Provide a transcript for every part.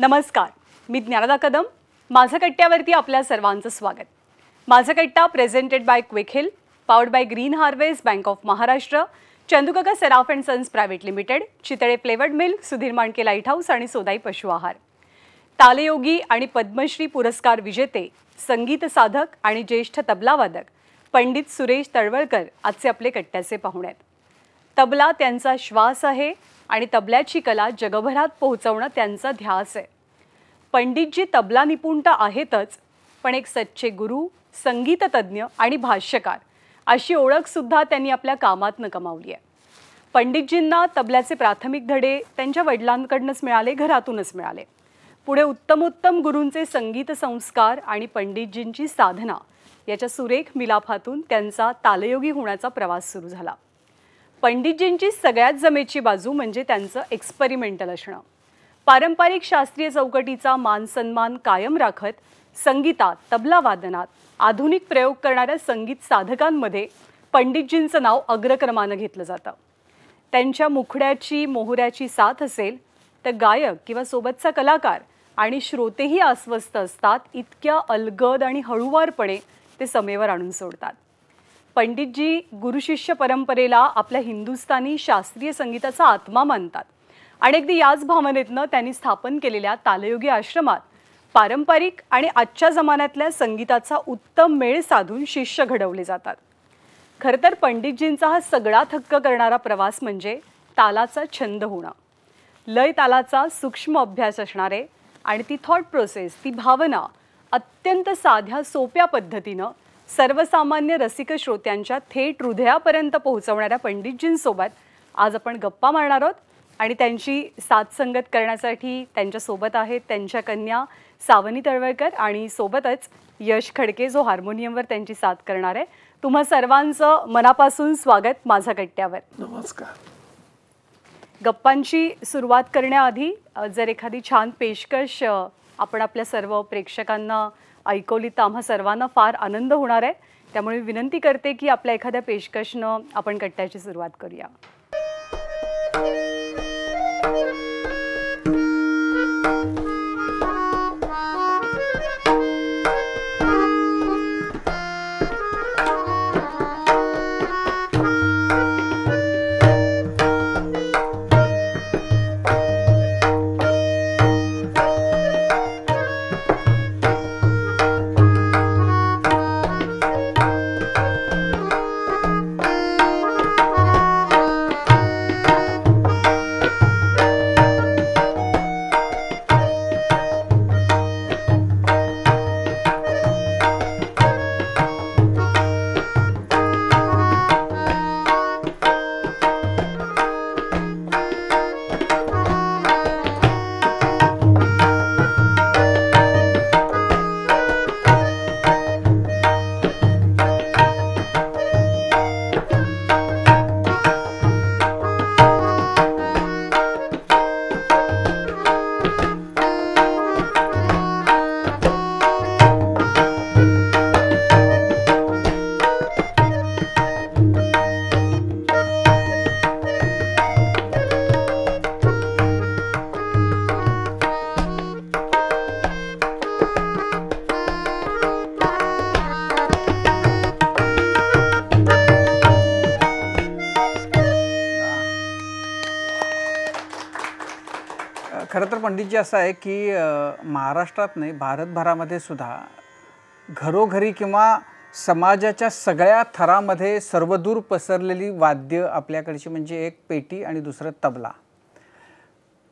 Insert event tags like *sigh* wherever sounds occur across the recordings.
नमस्कार मी ज्ञानदा कदम माझं कट्ट्यावरती आपल्या सर्वांचं स्वागत Majha Katta presented by Quick Heal powered by Green Harvest bank of Maharashtra Chandukaka Saraf and sons private limited Chitale flavoured milk Sudhir Manke light house आणि सोदाई पशु आहार तालयोगी आणि पद्मश्री पुरस्कार विजेते संगीत साधक आणि ज्येष्ठ तबलावादक पंडित सुरेश तळवळकर आजचे आपले कट्ट्याचे पाहुणे आहेत तबला त्यांचा श्वास आहे आणि तबल्याची कला जगभरात पोहोचवणं त्यांचा ध्यास आहे पंडितजी तबला निपुणता आहेतच पण एक सच्चे गुरु संगीततज्ज्ञ आणि भाष्यकार अशी ओळखसुद्धा त्यांनी आपल्या कामातनं कमावली आहे पंडितजींना तबल्याचे प्राथमिक धडे त्यांच्या वडिलांकडनंच मिळाले घरातूनच मिळाले पुढे उत्तमोत्तम गुरूंचे संगीत संस्कार आणि पंडितजींची साधना याच्या सुरेख मिलाफातून त्यांचा तालयोगी होण्याचा प्रवास सुरू झाला पंडितजींची सगळ्यात जमेची बाजू म्हणजे त्यांचं एक्सपेरिमेंटल असणं पारंपरिक शास्त्रीय चौकटीचा मानसन्मान कायम राखत संगीतात तबला वादनात आधुनिक प्रयोग करणाऱ्या संगीत साधकांमध्ये पंडितजींचं नाव अग्रक्रमानं घेतलं जातं त्यांच्या मुखड्याची मोहऱ्याची साथ असेल तर गायक किंवा सोबतचा कलाकार आणि श्रोतेही अस्वस्थ असतात इतक्या अलगद आणि हळूवारपणे ते समेवर आणून सोडतात पंडितजी गुरुशिष्य परंपरेला आपल्या हिंदुस्थानी शास्त्रीय संगीताचा आत्मा मानतात आणि अगदी याच भावनेतनं त्यांनी स्थापन केलेल्या तालयोगी आश्रमात पारंपरिक आणि आजच्या जमान्यातल्या संगीताचा उत्तम मेळ साधून शिष्य घडवले जातात खरं तर पंडितजींचा हा सगळा थक्क करणारा प्रवास म्हणजे तालाचा छंद होणं लय तालाचा सूक्ष्म अभ्यास असणारे आणि ती थॉट प्रोसेस ती भावना अत्यंत साध्या सोप्या पद्धतीनं सर्वसामान्य रसिक श्रोत्यांच्या थेट हृदयापर्यंत पोहोचवणाऱ्या पंडितजींसोबत आज आपण गप्पा मारणार आहोत आणि त्यांची साथसंगत करण्यासाठी त्यांच्यासोबत आहेत त्यांच्या कन्या सावनी तळवळकर आणि सोबतच यश खडके जो हार्मोनियमवर त्यांची साथ करणार आहे तुम्हा सर्वांचं मनापासून स्वागत माझा कट्ट्यावर नमस्कार गप्पांची सुरुवात करण्याआधी जर एखादी छान पेशकश आपण आपल्या सर्व प्रेक्षकांना ऐकवली तर आम्हा सर्वांना फार आनंद होणार आहे त्यामुळे मी विनंती करते की आपल्या एखाद्या पेशकशनं आपण कट्ट्याची सुरुवात करूया जे म्हणजे असं आहे की महाराष्ट्रात नाही भारतभरामध्ये सुद्धा घरोघरी किंवा समाजाच्या सगळ्या थरामध्ये सर्वदूर पसरलेली वाद्य आपल्याकडची म्हणजे एक पेटी आणि दुसरं तबला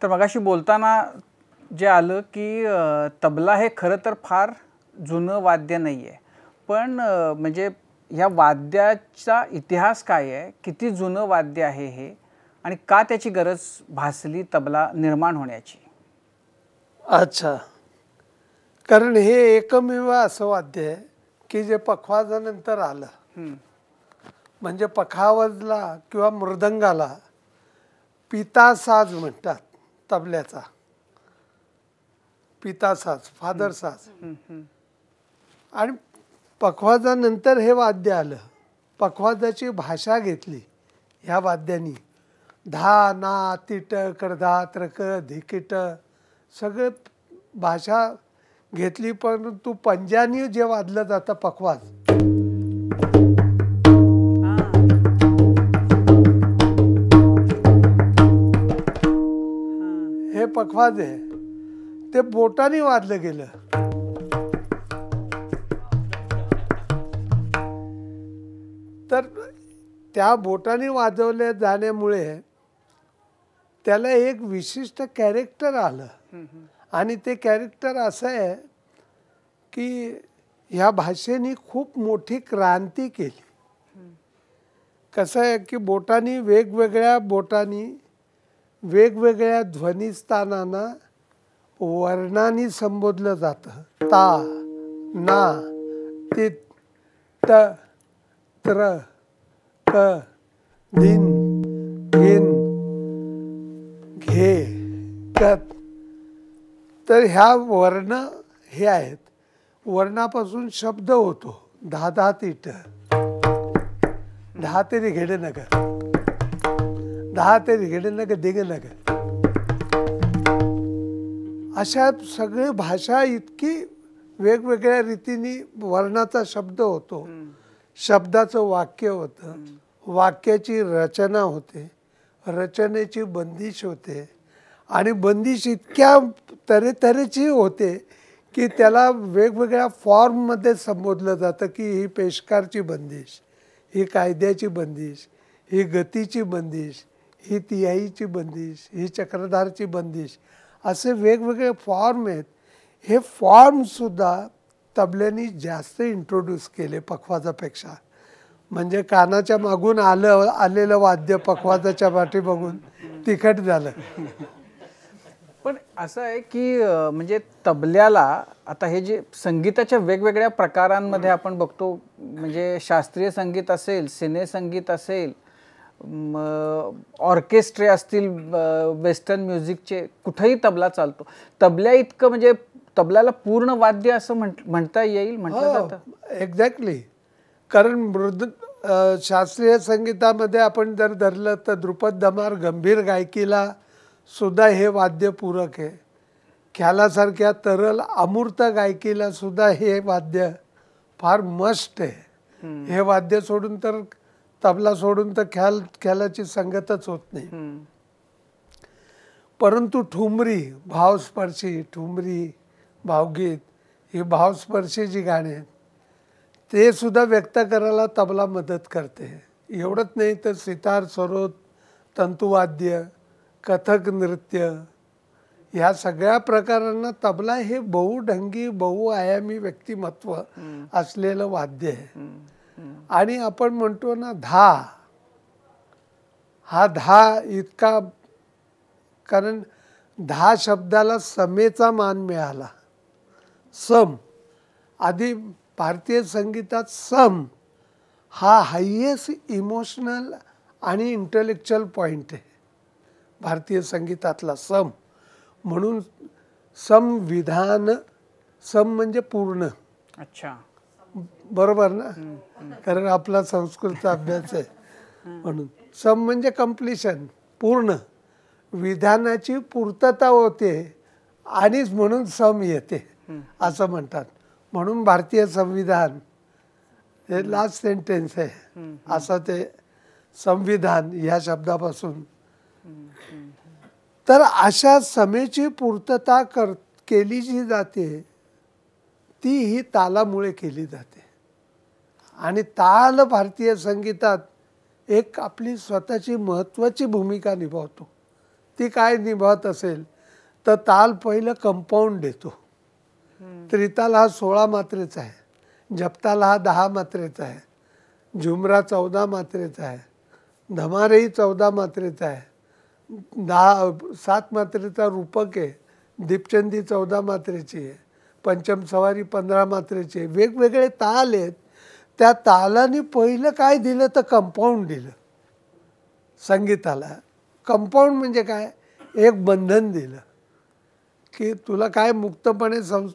तर मगाशी बोलताना जे आलं की तबला हे खरं तर फार जुनं वाद्य नाही आहे पण म्हणजे ह्या वाद्याचा इतिहास काय आहे किती जुनं वाद्य आहे हे आणि का त्याची गरज भासली तबला निर्माण होण्याची अच्छा कारण हे एकमेव असं वाद्य आहे की जे पखवाजानंतर आलं म्हणजे पखावजला किंवा मृदंगाला पिता साज म्हणतात तबल्याचा पिता साज फादर साज आणि पखवाजानंतर हे वाद्य आलं पखवाजाची भाषा घेतली ह्या वाद्यांनी धा ना तिट धा त्रक धिकिट सगळं भाषा घेतली परंतु पंजानी जे वाजलं जातं पखवाज हे पखवाज आहे ते बोटाने वाजलं गेलं तर त्या बोटाने वाजवल्या जाण्यामुळे त्याला एक विशिष्ट कॅरेक्टर आलं आणि ते कॅरेक्टर असं आहे की ह्या भाषेने खूप मोठी क्रांती केली कसं आहे की बोटांनी वेगवेगळ्या बोटांनी वेगवेगळ्या ध्वनिस्थानांना वर्णानी संबोधलं जातं ता ना ति त त्र क दिन घेन घे कत तर ह्या वर्ण हे आहेत वर्णापासून शब्द होतो दहा दहा तीट दहा तेरी घेडे नगर दहा तेरी घेडे नगर दिगे नगर अशा सगळी भाषा इतकी वेगवेगळ्या रीतीने वर्णाचा शब्द होतो शब्दाचं वाक्य होतं वाक्याची रचना होते रचनेची बंदिश होते आणि बंदिश इतक्या तऱ्हेतऱ्हेची होते की त्याला वेगवेगळ्या फॉर्ममध्ये संबोधलं जातं की ही पेशकारची बंदिश ही कायद्याची बंदिश ही गतीची बंदिश ही तियाईची बंदिश ही चक्रधारची बंदिश असे वेगवेगळे फॉर्म आहेत हे फॉर्मसुद्धा तबल्यांनी जास्त इंट्रोड्यूस केले पखवाजापेक्षा म्हणजे कानाच्या मागून आलं आलेलं वाद्य पखवाजाच्या पाठी बघून तिखट झालं पण असं आहे की म्हणजे तबल्याला आता हे जे संगीताच्या वेगवेगळ्या प्रकारांमध्ये आपण बघतो म्हणजे शास्त्रीय संगीत असेल सिने संगीत असेल ऑर्केस्ट्रे असतील वेस्टर्न म्युझिकचे कुठेही तबला चालतो तबल्या इतकं म्हणजे तबल्याला पूर्ण वाद्य असं म्हण म्हणता येईल म्हटलं हो, जातं एक्झॅक्टली कारण मृद शास्त्रीय संगीतामध्ये आपण जर धरलं तर द्रुपद दमार गंभीर गायकीला सुद्धा हे वाद्य पूरक आहे ख्यालासारख्या तरल अमूर्त गायकीला सुद्धा हे वाद्य फार मस्ट आहे हे वाद्य सोडून तर तबला सोडून तर ख्याल ख्यालाची संगतच होत नाही परंतु ठुमरी भावस्पर्शी ठुमरी भावगीत ही भावस्पर्शी जी गाणी आहेत ते सुद्धा व्यक्त करायला तबला मदत करते एवढंच नाही तर सितार सरोद तंतुवाद्य कथक नृत्य ह्या सगळ्या प्रकारांना तबला हे बहुढंगी बहुआयामी व्यक्तिमत्व असलेलं वाद्य आहे आणि आपण म्हणतो ना धा हा धा इतका कारण धा शब्दाला समेचा मान मिळाला सम आधी भारतीय संगीतात सम हा हायेस्ट इमोशनल आणि इंटलेक्च्युअल पॉईंट आहे भारतीय संगीतातला सम म्हणून संविधान सम म्हणजे पूर्ण अच्छा बरोबर ना कारण आपला संस्कृतचा अभ्यास आहे म्हणून सम म्हणजे कम्प्लिशन पूर्ण विधानाची पूर्तता होते आणिच म्हणून सम येते असं म्हणतात म्हणून भारतीय संविधान हे लास्ट सेंटेन्स आहे असं ते संविधान ह्या शब्दापासून तर अशा समेची पूर्तता कर केली जी जाते ती ही तालामुळे केली जाते आणि ताल भारतीय संगीतात एक आपली स्वतःची महत्त्वाची भूमिका निभावतो ती काय निभावत असेल तर ताल पहिलं कंपाऊंड देतो त्रिताल हा सोळा मात्रेचा आहे जपताल हा दहा मात्रेचा आहे झुमरा चौदा मात्रेचा आहे धमारेही चौदा मात्रेचा आहे दहा सात मात्रेचा रूपक आहे दीपचंदी चौदा मात्रेची आहे पंचम सवारी पंधरा मात्रेची आहे वेगवेगळे ताल आहेत त्या तालाने पहिलं काय दिलं तर कंपाऊंड दिलं संगीताला कंपाऊंड म्हणजे काय एक बंधन दिलं की तुला काय मुक्तपणे सं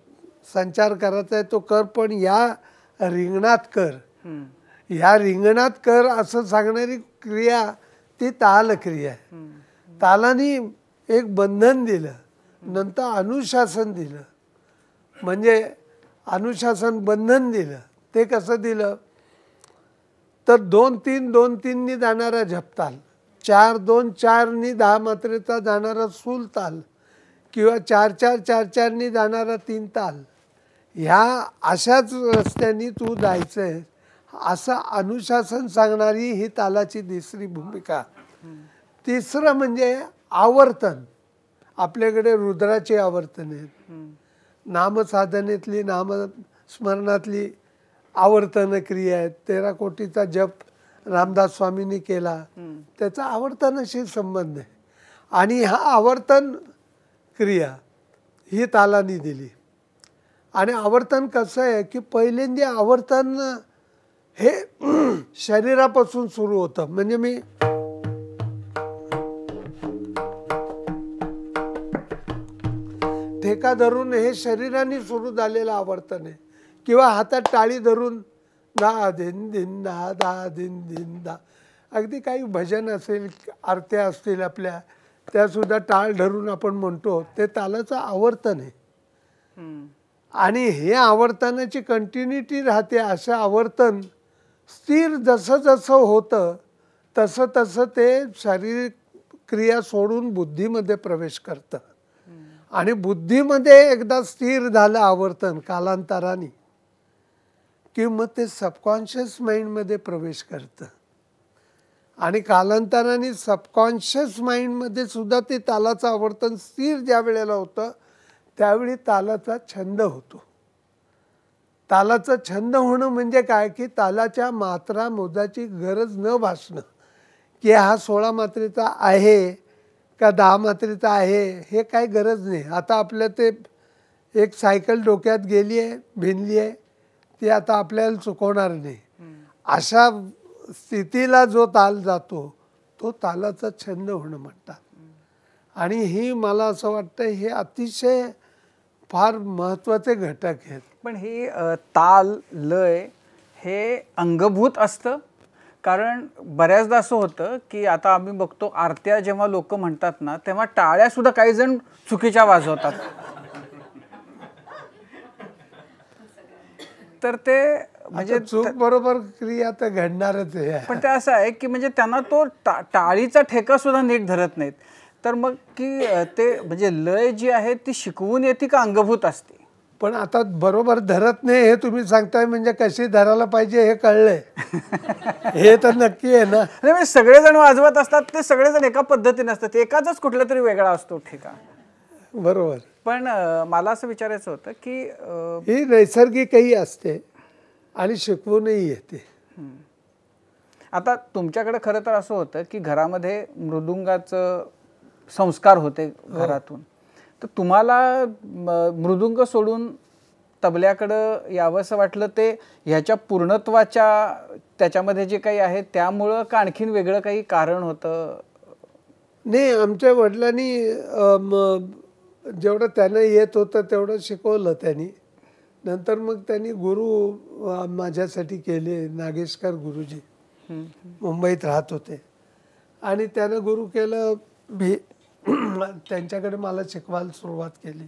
संचार करायचा आहे तो कर पण या रिंगणात कर ह्या रिंगणात कर असं सांगणारी क्रिया ती ताल क्रिया आहे तालानी एक बंधन दिलं नंतर अनुशासन दिलं म्हणजे अनुशासन बंधन दिलं ते कसं दिलं तर दोन तीन दोन तीननी जाणारा झपताल चार दोन चारनी दहा मात्रेचा जाणारा सूल ताल किंवा चार चार चार चारनी जाणारा तीन ताल ह्या अशाच रस्त्यांनी तू जायचं आहे असं अनुशासन सांगणारी ही तालाची तिसरी भूमिका तिसरं म्हणजे आवर्तन आपल्याकडे रुद्राचे आवर्तन आहेत नामसाधनेतली नामस्मरणातली आवर्तन क्रिया आहेत तेरा कोटीचा जप रामदास स्वामींनी केला त्याचा आवर्तनाशी संबंध आहे आणि हा आवर्तन क्रिया ही तालानी दिली आणि आवर्तन कसं आहे की पहिल्यांदा आवर्तन हे *clears throat* शरीरापासून सुरू होतं म्हणजे मी ठेका धरून हे शरीराने सुरू झालेलं आवर्तन आहे किंवा हातात टाळी धरून दा धिन धिन दा दा धिन धिन दा अगदी काही भजन असेल आरत्या असतील आपल्या त्यासुद्धा टाळ धरून आपण म्हणतो ते तालाचं आवर्तन आहे आणि हे आवर्तनाची कंटिन्युटी राहते असं आवर्तन स्थिर जसं जसं होतं तसं तसं ते शारीरिक क्रिया सोडून बुद्धीमध्ये प्रवेश करतं आणि बुद्धीमध्ये एकदा स्थिर झालं आवर्तन कालांतराने की मग ते सबकॉन्शियस माइंडमध्ये प्रवेश करतं आणि कालांतराने सबकॉन्शियस माइंडमध्ये सुद्धा ते तालाचं आवर्तन स्थिर ज्या वेळेला होतं त्यावेळी तालाचा छंद होतो तालाचा छंद होणं म्हणजे काय की तालाच्या मात्रा मोजाची गरज न भासणं की हा सोळा मात्रेचा आहे का दहा मात्रेचा आहे हे काय गरज नाही आता आपल्या ते एक सायकल डोक्यात गेली आहे भिनली आहे ती आता आपल्याला चुकवणार नाही अशा स्थितीला जो ताल जातो तो तालाचा छंद होणं म्हणतात आणि ही मला असं वाटतं हे अतिशय फार महत्त्वाचे घटक आहेत पण हे ताल लय हे अंगभूत असतं कारण बऱ्याचदा असं होतं की आता आम्ही बघतो आरत्या जेव्हा लोक म्हणतात ना तेव्हा टाळ्या सुद्धा काही जण चुकीच्या वाजवतात तर ते म्हणजे चूक बरोबर क्रिया तर घडणारच आहे पण ते असं आहे की म्हणजे त्यांना तो टाळीचा ठेका सुद्धा नीट धरत नाहीत तर मग की ते म्हणजे लय जी आहे ती शिकवून येते का अंगभूत असते पण आता बरोबर धरत नाही हे तुम्ही सांगताय म्हणजे कशी धरायला पाहिजे हे कळलंय हे तर नक्की आहे ना नाही म्हणजे सगळेजण वाजवत असतात ते सगळेजण एका पद्धतीने असतात एकाचाच कुठला तरी वेगळा असतो ठेका बरोबर पण मला असं विचारायचं होतं की ही नैसर्गिकही असते आणि शिकवूनही येते आता तुमच्याकडे खरं तर असं होतं की घरामध्ये मृदुंगाचं संस्कार होते हो. घरातून तर तुम्हाला मृदुंग सोडून तबल्याकडं यावंसं वाटलं ते ह्याच्या पूर्णत्वाच्या त्याच्यामध्ये जे काही आहे त्यामुळं का आणखीन वेगळं काही कारण होतं नाही आमच्या वडिलांनी जेवढं त्यानं येत होतं तेवढं शिकवलं त्यांनी नंतर मग त्यांनी गुरु माझ्यासाठी केले नागेशकर गुरुजी मुंबईत राहत होते आणि त्यानं गुरु केलं भी *clears throat* त्यांच्याकडे मला शिकवायला सुरुवात केली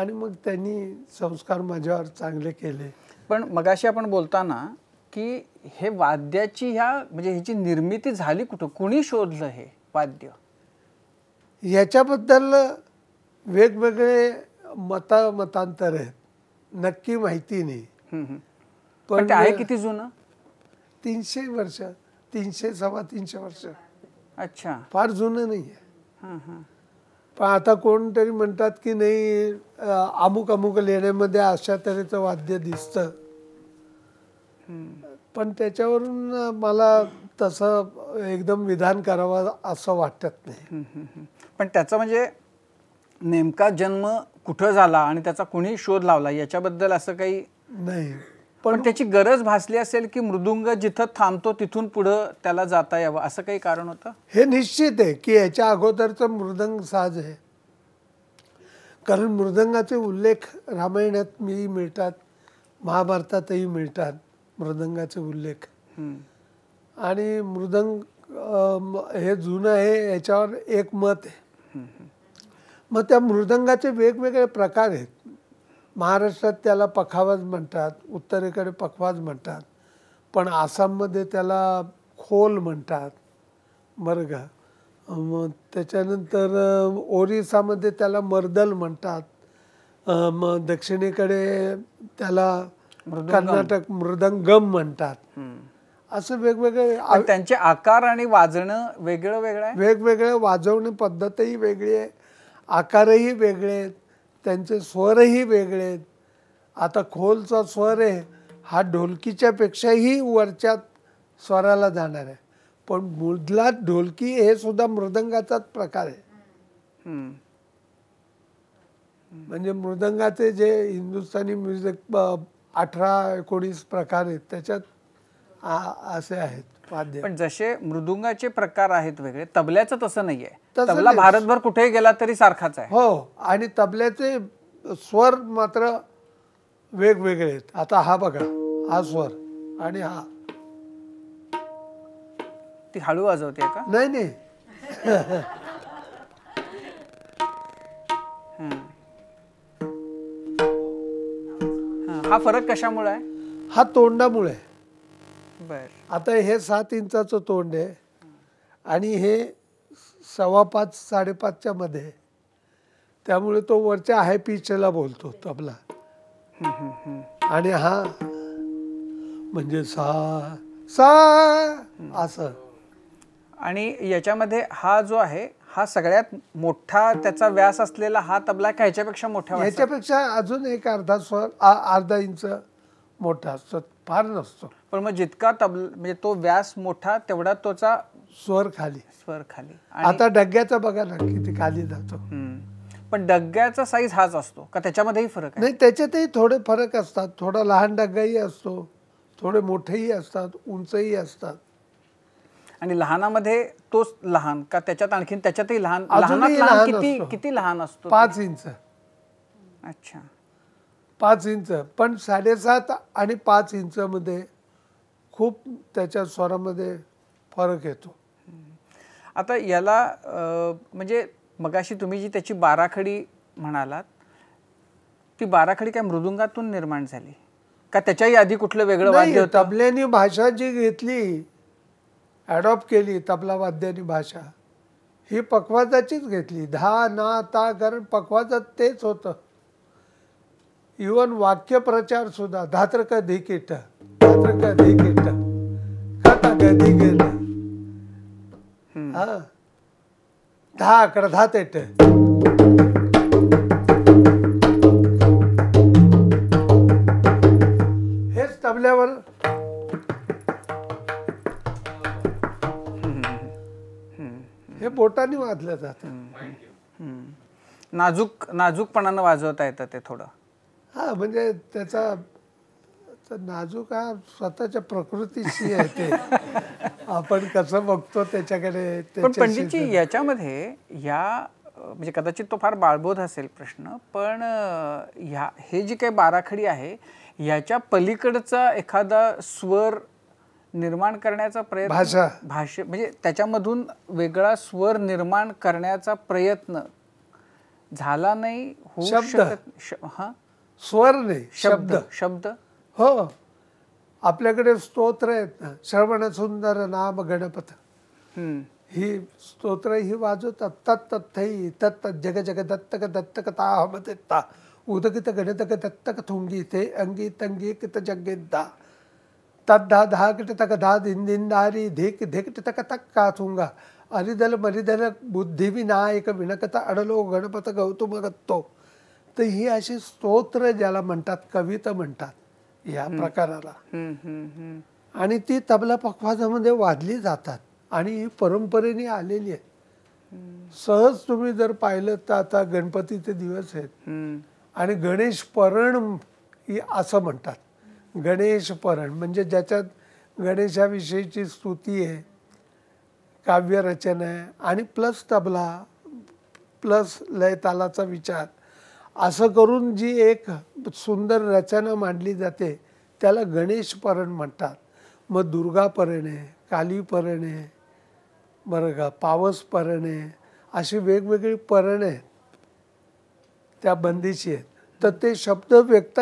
आणि मग त्यांनी संस्कार माझ्यावर चांगले केले पण मगाशी आपण बोलताना की हे वाद्याची ह्या म्हणजे ह्याची निर्मिती झाली कुठं कुणी शोधलं हे वाद्य ह्याच्याबद्दल वेगवेगळे मता मतांतर आहेत नक्की माहिती नाही पण आहे किती जुनं तीनशे वर्ष तीनशे सव्वा तीनशे वर्ष अच्छा फार जुनं नाही आहे पण आता कोणतरी म्हणतात की नाही अमुक अमुक लेण्यामध्ये अशा तऱ्हेचं वाद्य दिसतं पण त्याच्यावरून मला तसं एकदम विधान करावं असं वाटत नाही पण त्याचा म्हणजे नेमका जन्म कुठं झाला आणि त्याचा कुणी शोध लावला याच्याबद्दल असं काही नाही पण त्याची गरज भासली असेल की मृदुंग जिथं थांबतो तिथून पुढं त्याला जाता यावं असं काही कारण होतं हे निश्चित आहे की याच्या अगोदरचं मृदंग साज आहे कारण मृदंगाचे उल्लेख रामायणात मी मिळतात महाभारतातही मिळतात मृदंगाचे उल्लेख आणि मृदंग हे जुनं आहे याच्यावर एक मत आहे मग त्या मृदंगाचे वेगवेगळे प्रकार आहेत महाराष्ट्रात त्याला पखावाज म्हणतात उत्तरेकडे पखवाज म्हणतात पण आसाममध्ये त्याला खोल म्हणतात बरं का मग त्याच्यानंतर ओरिसामध्ये त्याला मर्दल म्हणतात मग दक्षिणेकडे त्याला कर्नाटक मृदंगम म्हणतात असं वेगवेगळे त्यांचे आकार आणि वाजणं वेगळं वेगळं वेगवेगळ्या वाजवणी पद्धतही वेगळी आहे आकारही वेगळे आहेत त्यांचे स्वरही वेगळे आहेत आता खोलचा स्वर आहे हा ढोलकीच्यापेक्षाही वरच्या स्वराला जाणार आहे पण मुदला ढोलकी हे सुद्धा मृदंगाचाच प्रकार आहे म्हणजे मृदंगाचे जे हिंदुस्थानी म्युझिक अठरा एकोणीस प्रकार आहेत त्याच्यात असे आहेत वाद्य पण जसे मृदुंगाचे प्रकार आहेत वेगळे तबल्याचं तसं नाही आहे तबला भारतभर कुठेही गेला तरी सारखाच आहे हो आणि तबल्याचे स्वर मात्र वेगवेगळे आहेत आता हा बघा हा स्वर आणि हा ती हळू वाजवते का नाही नाही हा फरक कशामुळे आहे हा तोंडामुळे बर आता हे सात इंचाचं तोंड आहे आणि हे सव्वा पाच साडेपाचच्या मध्ये त्यामुळे तो वरच्या हाय पिचला बोलतो तबला आणि हा म्हणजे सा सा असं आणि याच्यामध्ये हा जो आहे हा सगळ्यात मोठा त्याचा व्यास असलेला हा तबला का ह्याच्यापेक्षा मोठा ह्याच्यापेक्षा अजून एक अर्धा स्वर अर्धा इंच मोठा असतो फार नसतो पण मग जितका तबला म्हणजे तो व्यास मोठा तेवढा तोचा स्वर खाली स्वर खाली आता डग्याचा बघा ना किती खाली जातो पण डग्याचा साईज हाच असतो का त्याच्यामध्येही फरक नाही त्याच्यातही थोडे फरक असतात थोडा लहान डग्गाही असतो थोडे मोठेही असतात उंचही असतात आणि लहानामध्ये तोच लहान का त्याच्यात आणखीन त्याच्यातही लहान लहान किती किती लहान असतो पाच इंच अच्छा पाच इंच पण साडेसात आणि पाच इंच मध्ये खूप त्याच्या स्वरामध्ये फरक येतो आता याला म्हणजे मगाशी तुम्ही जी त्याची बाराखडी म्हणालात ती बाराखडी काय मृदुंगातून निर्माण झाली का त्याच्याही आधी कुठलं वेगळं वाद्य होतं तबल्यानी भाषा जी घेतली ॲडॉप्ट केली तबला वाद्यानी भाषा ही पकवाजाचीच घेतली धा ना ता कारण पकवाजात तेच होतं इवन वाक्यप्रचार सुद्धा का धिकिट धात्र का खाता कधी गेलं दहा अकरा दहा तेट हेच तबल्यावर हे बोटाने वाजलं जात नाजूक नाजूकपणानं वाजवता येतं ते थोडं हा म्हणजे त्याचा तर नाजूक हा स्वतःच्या प्रकृतीशी आहे ते आपण कसं बघतो त्याच्याकडे पंडितजी याच्यामध्ये या म्हणजे कदाचित तो फार बाळबोध असेल प्रश्न पण ह्या हे जी काही बाराखडी आहे याच्या पलीकडचा एखादा स्वर निर्माण करण्याचा प्रयत्न भाषा भाषे म्हणजे त्याच्यामधून वेगळा स्वर निर्माण करण्याचा प्रयत्न झाला नाही होऊ शकत हा स्वर नाही शब्द शब्द हो आपल्याकडे स्तोत्र आहेत ना श्रवण सुंदर नाम गणपत ही स्तोत्र ही वाजवतात तत् तथ्थई तत् जग जग दत्तक दत्तक उदगित गणतक दत्तक थुंगी ते अंगी तंगी कित जग्गिद्दा तद्धा धा किट तक धा दिंदिंदारी धिक धिकट तक तक का थुंगा अरिदल मरिदल बुद्धिविनायक विणकता अडलो गणपत गौतम गत्तो तर ही अशी स्तोत्र ज्याला म्हणतात कविता म्हणतात या प्रकाराला आणि ती तबला पखवाजामध्ये वाजली जातात आणि ही परंपरेने आलेली आहे सहज तुम्ही जर पाहिलं तर आता गणपतीचे दिवस आहेत आणि गणेश परण ही असं म्हणतात गणेश परण म्हणजे ज्याच्यात गणेशाविषयीची स्तुती आहे काव्यरचना आहे आणि प्लस तबला प्लस लयतालाचा विचार असं करून जी एक सुंदर रचना मांडली जाते त्याला गणेश परण म्हणतात मग दुर्गा परणे काली परणे बरं का पावस परणे अशी वेगवेगळी परणे त्या बंदीची आहेत तर ते शब्द व्यक्त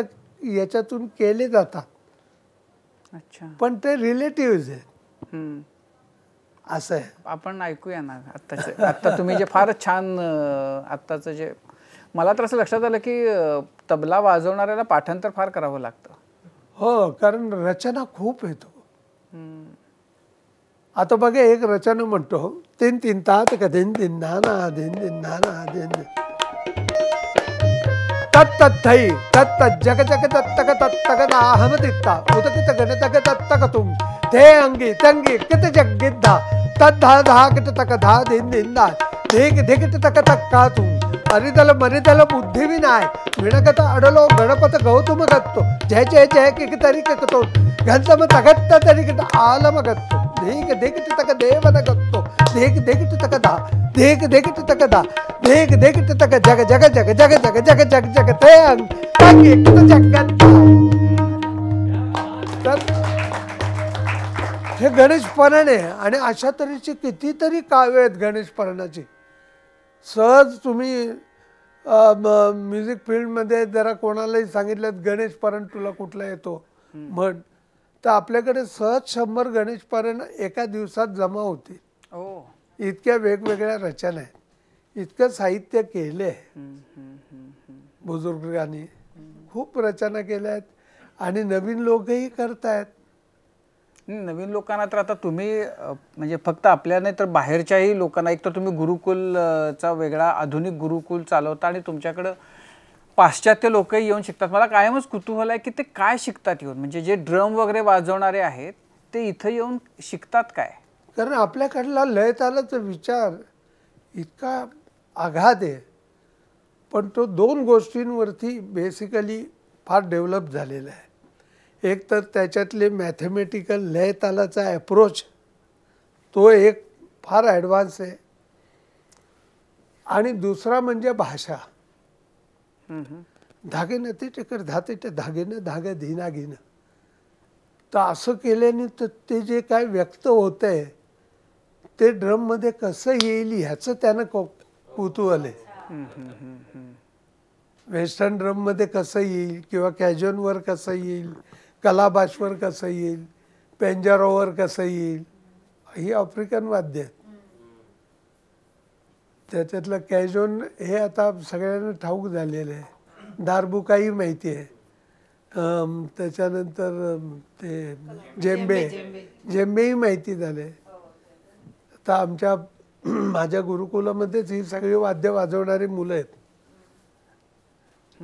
याच्यातून केले जातात अच्छा पण ते रिलेटिव्ह आहेत असं आहे आपण ऐकूया ना आत्ताचे आत्ता तुम्ही जे फार छान आत्ताचं जे मला तर असं लक्षात आलं की तबला वाजवणाऱ्याला पाठांतर फार करावं लागतं हो कारण रचना खूप येतो हम्म. आता बघा एक रचना म्हणतो तीन तीन तात का दिन नाना दिन दिन नाना दिन तत्तत्थै तत्तत् जग जग तत्तक तत्तक नाहम दित्ता उदकित गणतक तत्तक तुम ते अंगी तंगी कित जगिद्धा तद्धा धा कित तक धा दिन दिन दा धिक धिक तक तक्का तुम अरिदल मरिदल बुद्धि भी नाय विणगत अडलो गणपत गौतम गत्तो जय जय जय किक तरी ककतो घंतम तगत्त तरी किट आलम गत्तो देख देख देखट तक देवन गत्तो देख देख देखट तक दा देख देख देखट तक दा देख देख देखट तक जग जग जग जग जग जग जग जग ते अंग तक एक जगत तर हे गणेश पराणे आणि अशा तऱ्हेची कितीतरी काव्य आहेत गणेश पराणाची सहज तुम्ही म्युझिक फील्डमध्ये जरा कोणालाही सांगितलं गणेश परण तुला कुठला येतो म्हण तर आपल्याकडे सहज शंभर गणेश परण एका दिवसात जमा होते इतक्या वेगवेगळ्या रचना आहेत इतकं साहित्य केले आहे बुजुर्गांनी खूप रचना केल्या आहेत आणि नवीन लोकही करतायत नवीन लोकांना तर आता तुम्ही म्हणजे फक्त आपल्या नाही तर बाहेरच्याही लोकांना एक तर तुम्ही गुरुकुलचा वेगळा आधुनिक गुरुकुल चालवता आणि तुमच्याकडं पाश्चात्य लोकही येऊन शिकतात मला कायमच कुतूहल आहे की ते काय शिकतात येऊन म्हणजे जे ड्रम वगैरे वाजवणारे आहेत ते इथं येऊन शिकतात काय कारण आपल्याकडला लय तालाचा विचार इतका आघात आहे पण तो दोन गोष्टींवरती बेसिकली फार डेव्हलप झालेला आहे एक तर त्याच्यातले मॅथेमॅटिकल लयतालाचा ॲप्रोच तो एक फार ॲडव्हान्स आहे आणि दुसरा म्हणजे भाषा धागेनं ते टेकर धाते ते धागेनं धागे धीना घेणं तर असं केल्याने तर ते जे काय व्यक्त होत आहे ते ड्रममध्ये कसं येईल ह्याचं त्यानं को कुतूहल आहे वेस्टर्न ड्रममध्ये कसं येईल किंवा कॅज्युअलवर कसं येईल कलाबाशवर कसं येईल पेंजारोवर कसं येईल ही आफ्रिकन वाद्य आहेत त्याच्यातलं कॅजोन हे आता सगळ्यांना ठाऊक झालेलं आहे दारबुकाही माहिती आहे त्याच्यानंतर ते जेंबे ही माहिती झाले आता आमच्या *clears throat* माझ्या गुरुकुलामध्येच ही सगळी वाद्य वाजवणारी मुलं आहेत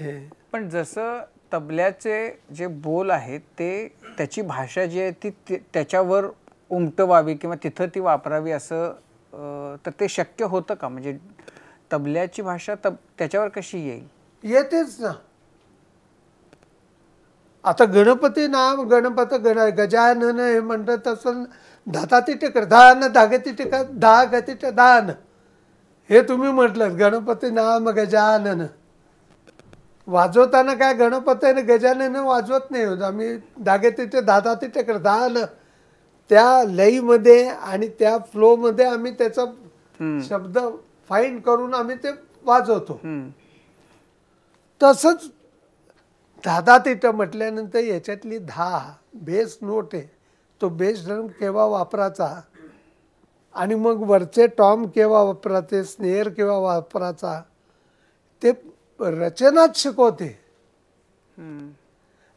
हे पण जसं तबल्याचे जे बोल आहेत ते त्याची भाषा जी आहे ती त्याच्यावर उमटवावी किंवा तिथं ती वापरावी असं तर ते शक्य होतं का म्हणजे तबल्याची भाषा तब त्याच्यावर कशी येईल येतेच ना आता गणपती नाम गणपत गण गजानन हे म्हणतात तसं धाताती टिकर दान धागती टिका दा गती दान हे तुम्ही म्हटलं गणपती नाम गजानन वाजवताना काय गणपतीने गजाननं वाजवत नाही आम्ही धागे तिथे दादा ते दहा आलं त्या लईमध्ये आणि त्या फ्लो मध्ये आम्ही त्याचा शब्द फाईन करून आम्ही ते वाजवतो तसंच दादा तिथं म्हटल्यानंतर याच्यातली दहा बेस नोट आहे तो बेस ड्रम केव्हा वापराचा आणि मग वरचे टॉम केव्हा वापराचे स्नेअर केव्हा वापराचा ते रचनाच शिकवते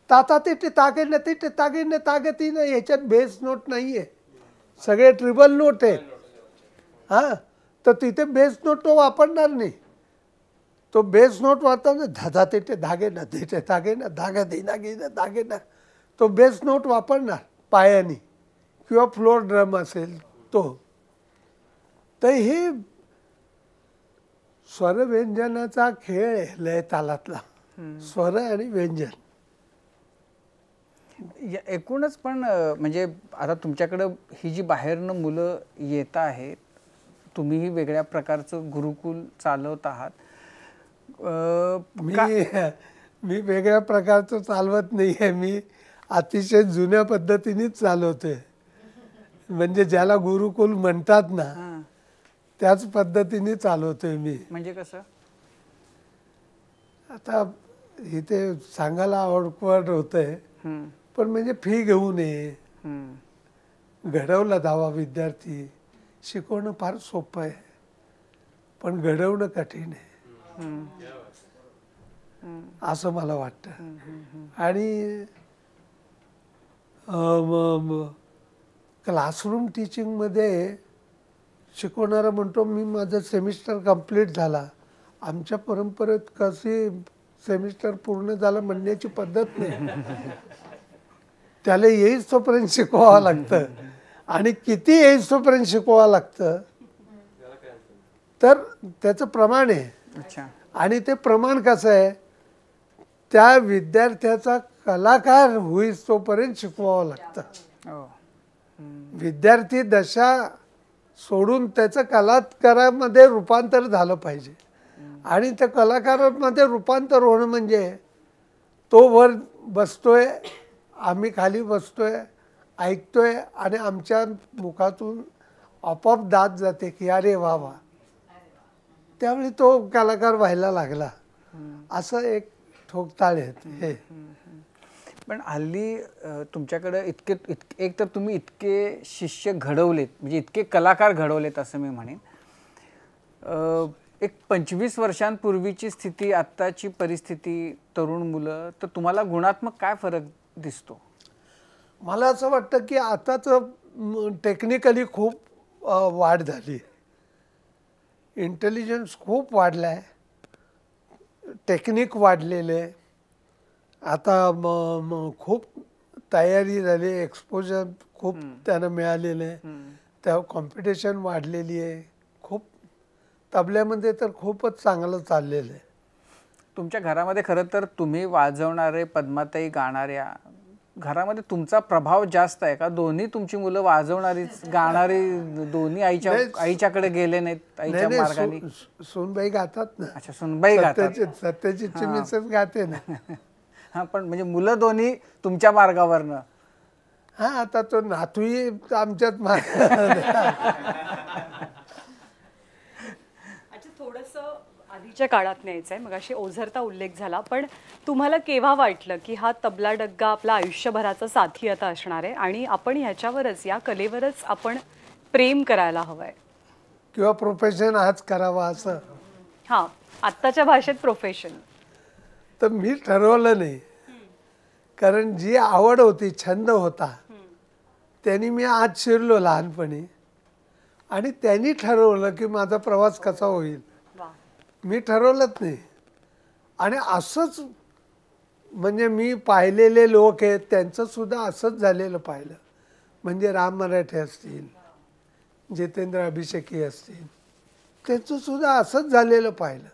ताता तिटे तागेने तिटे तागेने तागतीने ह्याच्यात बेस नोट नहीं है सगळे ट्रिबल नोट है हाँ तो तिथे बेस नोट तो वापरणार नाही तो बेस नोट वापरताना धाता तिटे धागे न तिटे धागे ना धागा देना घेना धागे ना तो बेस नोट वापरणार पायाने किंवा फ्लोर ड्रम असेल तो तर तो हे स्वर व्यंजनाचा खेळ आहे लय तालातला स्वर आणि व्यंजन एकूणच पण म्हणजे आता तुमच्याकडं ही जी बाहेरनं मुलं येत आहेत तुम्हीही वेगळ्या प्रकारचं गुरुकुल चालवत आहात मी *laughs* मी वेगळ्या प्रकारचं चालवत नाही आहे मी अतिशय जुन्या पद्धतीनेच चालवतोय म्हणजे ज्याला गुरुकुल म्हणतात ना त्याच पद्धतीने चालवतोय मी म्हणजे कसं आता इथे सांगायला आवडकवाड होत आहे पण म्हणजे फी घेऊ नये घडवला धावा विद्यार्थी शिकवणं फार सोपं आहे पण घडवणं कठीण आहे असं मला वाटतं आणि क्लासरूम टीचिंग मध्ये शिकवणारा म्हणतो मी माझं सेमिस्टर कम्प्लीट झाला आमच्या परंपरेत कसे सेमिस्टर पूर्ण झाला म्हणण्याची पद्धत नाही *laughs* त्याला येईस तोपर्यंत शिकवावं लागतं आणि किती येईस तोपर्यंत शिकवावं लागतं तर त्याचं प्रमाण आहे आणि ते प्रमाण कसं आहे त्या विद्यार्थ्याचा कलाकार होईस तोपर्यंत शिकवावं लागतं हो. विद्यार्थी दशा सोडून त्याचं कलाकारामध्ये रूपांतर झालं पाहिजे आणि त्या कलाकारामध्ये रूपांतर होणं म्हणजे तो वर बसतोय आम्ही खाली बसतोय ऐकतोय आणि आमच्या मुखातून आपोआप दाद जाते की अरे वा वा त्यावेळी तो कलाकार व्हायला लागला असं एक ठोकताळ आहे हे पण हल्ली तुमच्याकडे इतके इतके एक तर तुम्ही इतके शिष्य घडवलेत म्हणजे इतके कलाकार घडवलेत असं मी म्हणेन एक पंचवीस वर्षांपूर्वीची स्थिती आत्ताची परिस्थिती तरुण मुलं तर तुम्हाला गुणात्मक काय फरक दिसतो मला असं वाटतं की आताचं टेक्निकली खूप वाढ झाली इंटेलिजन्स खूप वाढला आहे टेक्निक वाढलेले आहे आता म खूप तयारी झाली एक्सपोजर खूप त्यांना मिळालेलं आहे त्या कॉम्पिटिशन वाढलेली आहे खूप तबल्यामध्ये तर खूपच चांगलं चाललेलं आहे तुमच्या घरामध्ये खरं तर तुम्ही वाजवणारे पद्माताई गाणाऱ्या घरामध्ये तुमचा प्रभाव जास्त आहे का दोन्ही तुमची मुलं वाजवणारी गाणारी दोन्ही आईच्या आईच्याकडे गेले नाहीत आईच्या मार्गाने सोनबाई गातात ना अच्छा सोनबाई गातात सत्यजितची मिसच गाते ना *laughs* हां पण म्हणजे मुलं दोन्ही तुमच्या मार्गावरनं हा आता तो नातूही आमच्यात मार्ग थोडंसं आधीच्या काळात न्यायचं आहे मग अशी ओझरता उल्लेख झाला पण तुम्हाला केव्हा वाटलं की हा तबला डग्गा आपला आयुष्यभराचा साथी आता असणार आहे आणि आपण ह्याच्यावरच या कलेवरच आपण प्रेम करायला हवंय किंवा प्रोफेशन आज करावा असं हा आत्ताच्या भाषेत प्रोफेशन तर मी ठरवलं नाही कारण जी आवड होती छंद होता त्यांनी मी आज शिरलो लहानपणी आणि त्यांनी ठरवलं की माझा प्रवास कसा होईल मी ठरवलंच नाही आणि असंच म्हणजे मी पाहिलेले लोक आहेत त्यांचंसुद्धा असंच झालेलं पाहिलं म्हणजे राम मराठे असतील जितेंद्र अभिषेकी असतील त्यांचंसुद्धा असंच झालेलं पाहिलं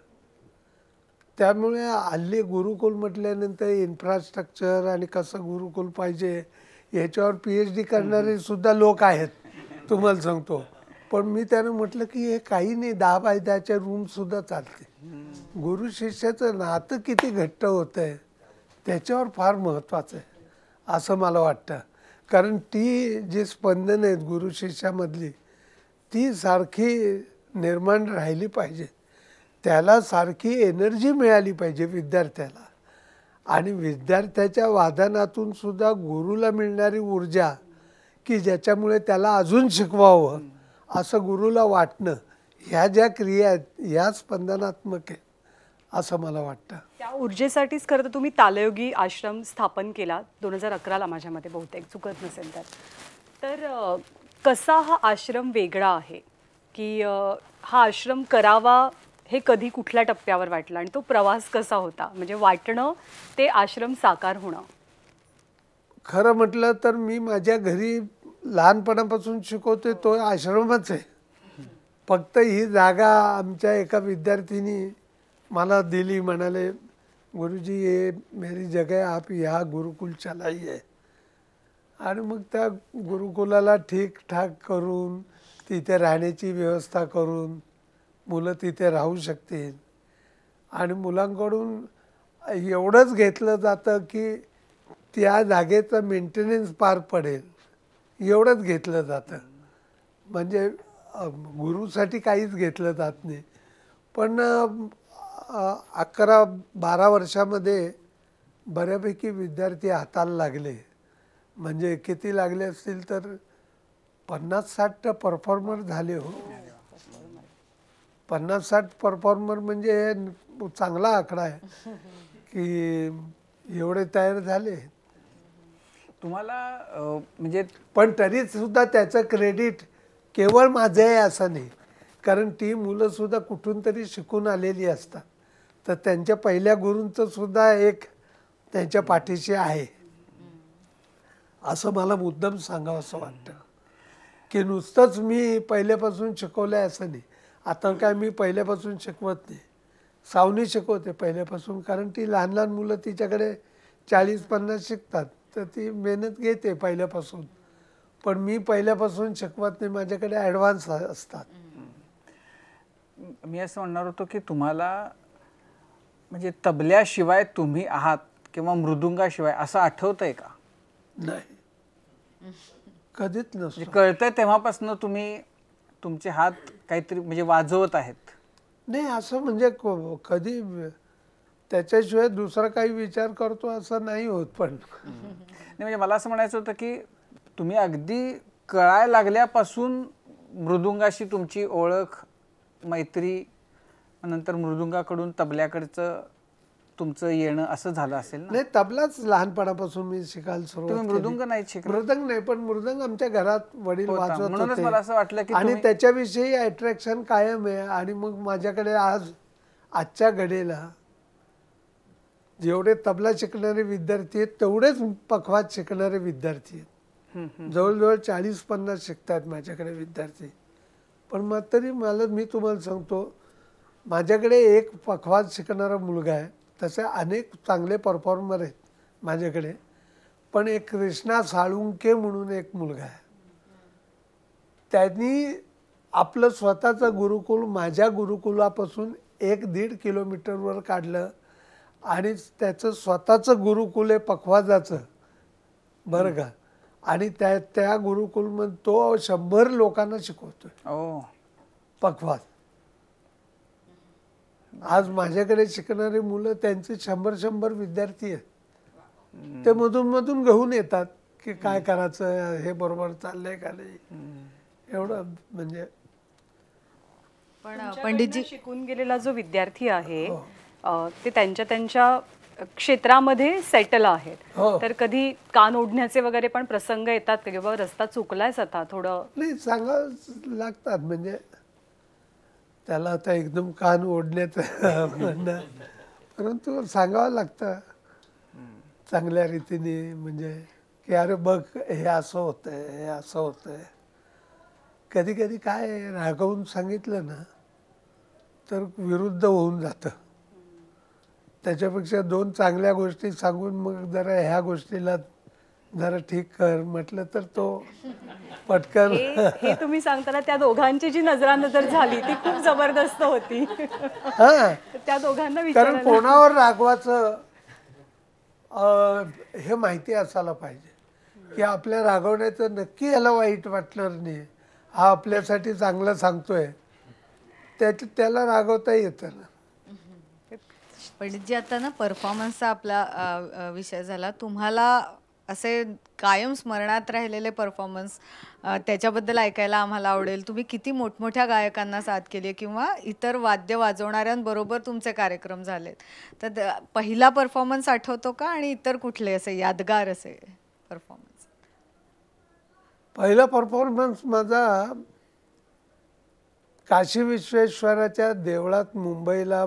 त्यामुळे हल्ली गुरुकुल म्हटल्यानंतर इन्फ्रास्ट्रक्चर आणि कसं गुरुकुल पाहिजे याच्यावर पी एच डी करणारे सुद्धा लोक आहेत तुम्हाला सांगतो पण मी त्यानं म्हटलं की हे काही नाही दहा बाय दहाच्या रूमसुद्धा चालते गुरु शिष्याचं नातं किती घट्ट होतं आहे त्याच्यावर फार महत्त्वाचं आहे असं मला वाटतं कारण ती जी स्पंदन आहेत गुरु शिष्यामधली ती सारखी निर्माण राहिली पाहिजे त्याला सारखी एनर्जी मिळाली पाहिजे विद्यार्थ्याला आणि विद्यार्थ्याच्या वादनातून सुद्धा गुरुला मिळणारी ऊर्जा की ज्याच्यामुळे त्याला अजून शिकवावं असं गुरुला वाटणं ह्या ज्या क्रिया आहेत ह्या स्पंदनात्मक आहे असं मला वाटतं त्या ऊर्जेसाठीच खरं तर तुम्ही तालयोगी आश्रम स्थापन केला दोन हजार अकराला माझ्या बहुतेक चुकत नसेल तर तर कसा हा आश्रम वेगळा आहे की हा आश्रम करावा हे कधी कुठल्या टप्प्यावर वाटलं आणि तो प्रवास कसा होता म्हणजे वाटणं ते आश्रम साकार होणं खरं म्हटलं तर मी माझ्या घरी लहानपणापासून शिकवते तो आश्रमच आहे फक्त ही जागा आमच्या एका विद्यार्थिनी मला दिली म्हणाले गुरुजी ये मेरी जगह आप ह्या गुरुकुल आहे आणि मग त्या गुरुकुलाला ठीकठाक करून तिथे राहण्याची व्यवस्था करून मुलं तिथे राहू शकतील आणि मुलांकडून एवढंच घेतलं जातं की त्या जागेचं मेंटेनन्स पार पडेल एवढंच घेतलं जातं म्हणजे गुरुसाठी काहीच घेतलं जात नाही पण अकरा बारा वर्षामध्ये बऱ्यापैकी विद्यार्थी हाताला लागले म्हणजे किती लागले असतील तर पन्नास साठ परफॉर्मर झाले हो पन्नास साठ परफॉर्मर म्हणजे चांगला आकडा आहे की एवढे तयार झाले तुम्हाला म्हणजे पण तरी सुद्धा त्याचं क्रेडिट केवळ माझं आहे असं नाही कारण ती मुलं सुद्धा कुठून तरी शिकून आलेली असतात तर त्यांच्या पहिल्या गुरूंचं सुद्धा एक त्यांच्या पाठीशी आहे असं मला मुद्दाम सांगावं असं वाटतं की नुसतंच मी पहिल्यापासून शिकवलं आहे असं नाही आता काय मी पहिल्यापासून शिकवत नाही सावनी शिकवते पहिल्यापासून कारण ती लहान लहान मुलं तिच्याकडे चाळीस पन्नास शिकतात तर ती मेहनत घेते पहिल्यापासून पण मी पहिल्यापासून शिकवत नाही माझ्याकडे ॲडव्हान्स असतात मी असं म्हणणार होतो की तुम्हाला म्हणजे तबल्याशिवाय तुम्ही आहात किंवा मृदुंगाशिवाय असं आठवत आहे का नाही कधीच नसतं म्हणजे कळतंय तेव्हापासनं तुम्ही तुमचे हात काहीतरी म्हणजे वाजवत आहेत नाही असं म्हणजे कधी त्याच्याशिवाय दुसरा काही विचार करतो असं नाही होत पण नाही म्हणजे मला असं म्हणायचं होतं की तुम्ही अगदी कळाय लागल्यापासून मृदुंगाशी तुमची ओळख मैत्री नंतर मृदुंगाकडून तबल्याकडचं तुमचं येणं असं झालं असेल नाही तबलाच लहानपणापासून मी शिकायला सुरू नाही मृदंग नाही पण मृदंग आमच्या घरात वडील वाचवत मला असं वाटलं की आणि त्याच्याविषयी अट्रॅक्शन कायम आहे आणि मग माझ्याकडे आज आजच्या घडीला जेवढे तबला शिकणारे विद्यार्थी आहेत तेवढेच पखवाज शिकणारे विद्यार्थी आहेत जवळजवळ चाळीस पन्नास शिकतात माझ्याकडे विद्यार्थी पण मग तरी मला मी तुम्हाला सांगतो माझ्याकडे एक पखवाज शिकणारा मुलगा आहे तसे अनेक चांगले परफॉर्मर आहेत माझ्याकडे पण एक कृष्णा साळुंके म्हणून एक मुलगा आहे त्यांनी आपलं स्वतःचं गुरुकुल माझ्या गुरुकुलापासून एक दीड किलोमीटरवर काढलं आणि त्याचं स्वतःचं गुरुकुल आहे पखवाजाचं बरं का आणि त्या त्या गुरुकुलमध्ये तो शंभर लोकांना शिकवतोय पखवाज आज माझ्याकडे शिकणारी मुलं त्यांचे शंभर शंभर विद्यार्थी आहेत ते मधून मधून घेऊन येतात की काय करायचं हे बरोबर चाललंय का नाही एवढं म्हणजे पण पंडितजी शिकून गेलेला जो विद्यार्थी आहे हो. ते त्यांच्या त्यांच्या क्षेत्रामध्ये सेटल आहेत हो. तर कधी कान ओढण्याचे वगैरे पण प्रसंग येतात की बाबा रस्ता चुकलायच आता थोडं नाही सांगा लागतात म्हणजे त्याला आता एकदम कान ओढण्याचं परंतु सांगावं लागतं चांगल्या रीतीने म्हणजे की अरे बघ हे असं होतं हे असं होतंय कधी कधी काय रागवून सांगितलं ना तर विरुद्ध होऊन जातं त्याच्यापेक्षा दोन चांगल्या गोष्टी सांगून मग जरा ह्या गोष्टीला जरा ठीक कर म्हटलं तर तो पटकन हे तुम्ही सांगताना त्या दोघांची जी नजरानजर झाली ती खूप जबरदस्त होती त्या दोघांना कारण कोणावर रागवाचं हे माहिती असायला पाहिजे की आपल्या रागवण्याचं नक्की याला वाईट वाटणार नाही हा आपल्यासाठी चांगलं सांगतोय त्याच त्याला रागवता येतं ना पण जे आता ना परफॉर्मन्सचा आपला विषय झाला तुम्हाला असे कायम स्मरणात राहिलेले परफॉर्मन्स त्याच्याबद्दल ऐकायला आम्हाला आवडेल तुम्ही किती मोठमोठ्या गायकांना साथ केली किंवा इतर वाद्य वाजवणाऱ्यांबरोबर तुमचे कार्यक्रम झालेत तर पहिला परफॉर्मन्स आठवतो का आणि इतर कुठले असे यादगार असे परफॉर्मन्स पहिला परफॉर्मन्स माझा काशी विश्वेश्वराच्या देवळात मुंबईला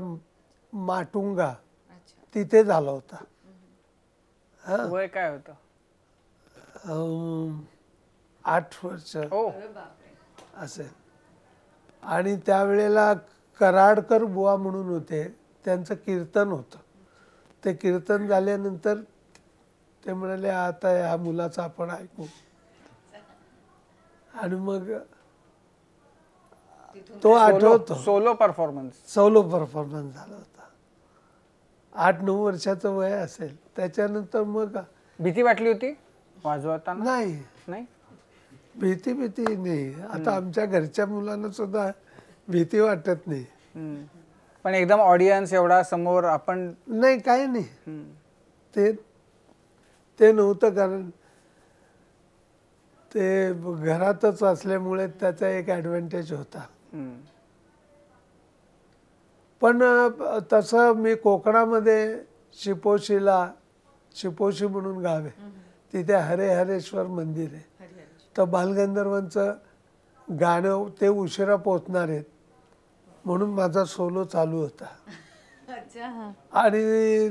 माटुंगा तिथे झाला होता काय होतं आठ वर्ष असेल आणि त्यावेळेला कराडकर बुवा म्हणून होते त्यांचं कीर्तन होतं ते कीर्तन झाल्यानंतर ते म्हणाले आता ह्या मुलाचं आपण ऐकू आणि मग तो आठवतो सोलो परफॉर्मन्स सोलो परफॉर्मन्स झाला होता आठ नऊ वर्षाचं वय असेल त्याच्यानंतर मग भीती वाटली होती वाजवता नाही नाही भीती भीती नाही आता आमच्या घरच्या मुलांना सुद्धा भीती वाटत नाही पण एकदम ऑडियन्स एवढा समोर आपण नाही काही नाही ते ते नव्हतं कारण ते घरातच असल्यामुळे त्याचा एक ॲडव्हान्टेज होता पण तसं मी कोकणामध्ये शिपोशीला शिपोशी म्हणून गाव आहे तिथे हरे हरेश्वर मंदिर आहे तर बालगंधर्वांचं गाणं ते उशिरा पोचणार आहेत म्हणून माझा सोलो चालू होता आणि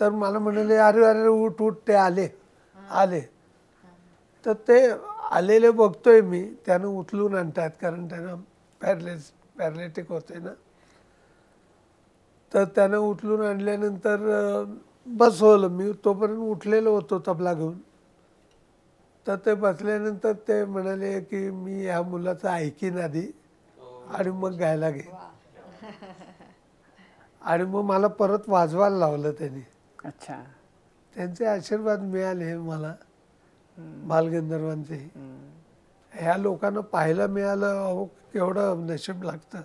तर मला म्हणाले अरे अरे उठ उठ ते आले आले तर ते आलेले बघतोय मी त्यानं उचलून आणतात कारण त्यांना पॅरलेस पॅरलेटिक होते ना तर त्यानं उचलून आणल्यानंतर बसवलं मी तोपर्यंत उठलेलो होतो तबला घेऊन तर ते बसल्यानंतर ते म्हणाले की मी ह्या मुलाचं ऐकीन आधी आणि मग गायला घे *laughs* आणि मग मला परत वाजवायला लावलं त्यांनी अच्छा त्यांचे आशीर्वाद मिळाले मला बालगंधर्वांचे ह्या लोकांना पाहायला मिळालं अहो केवढं नशीब लागतं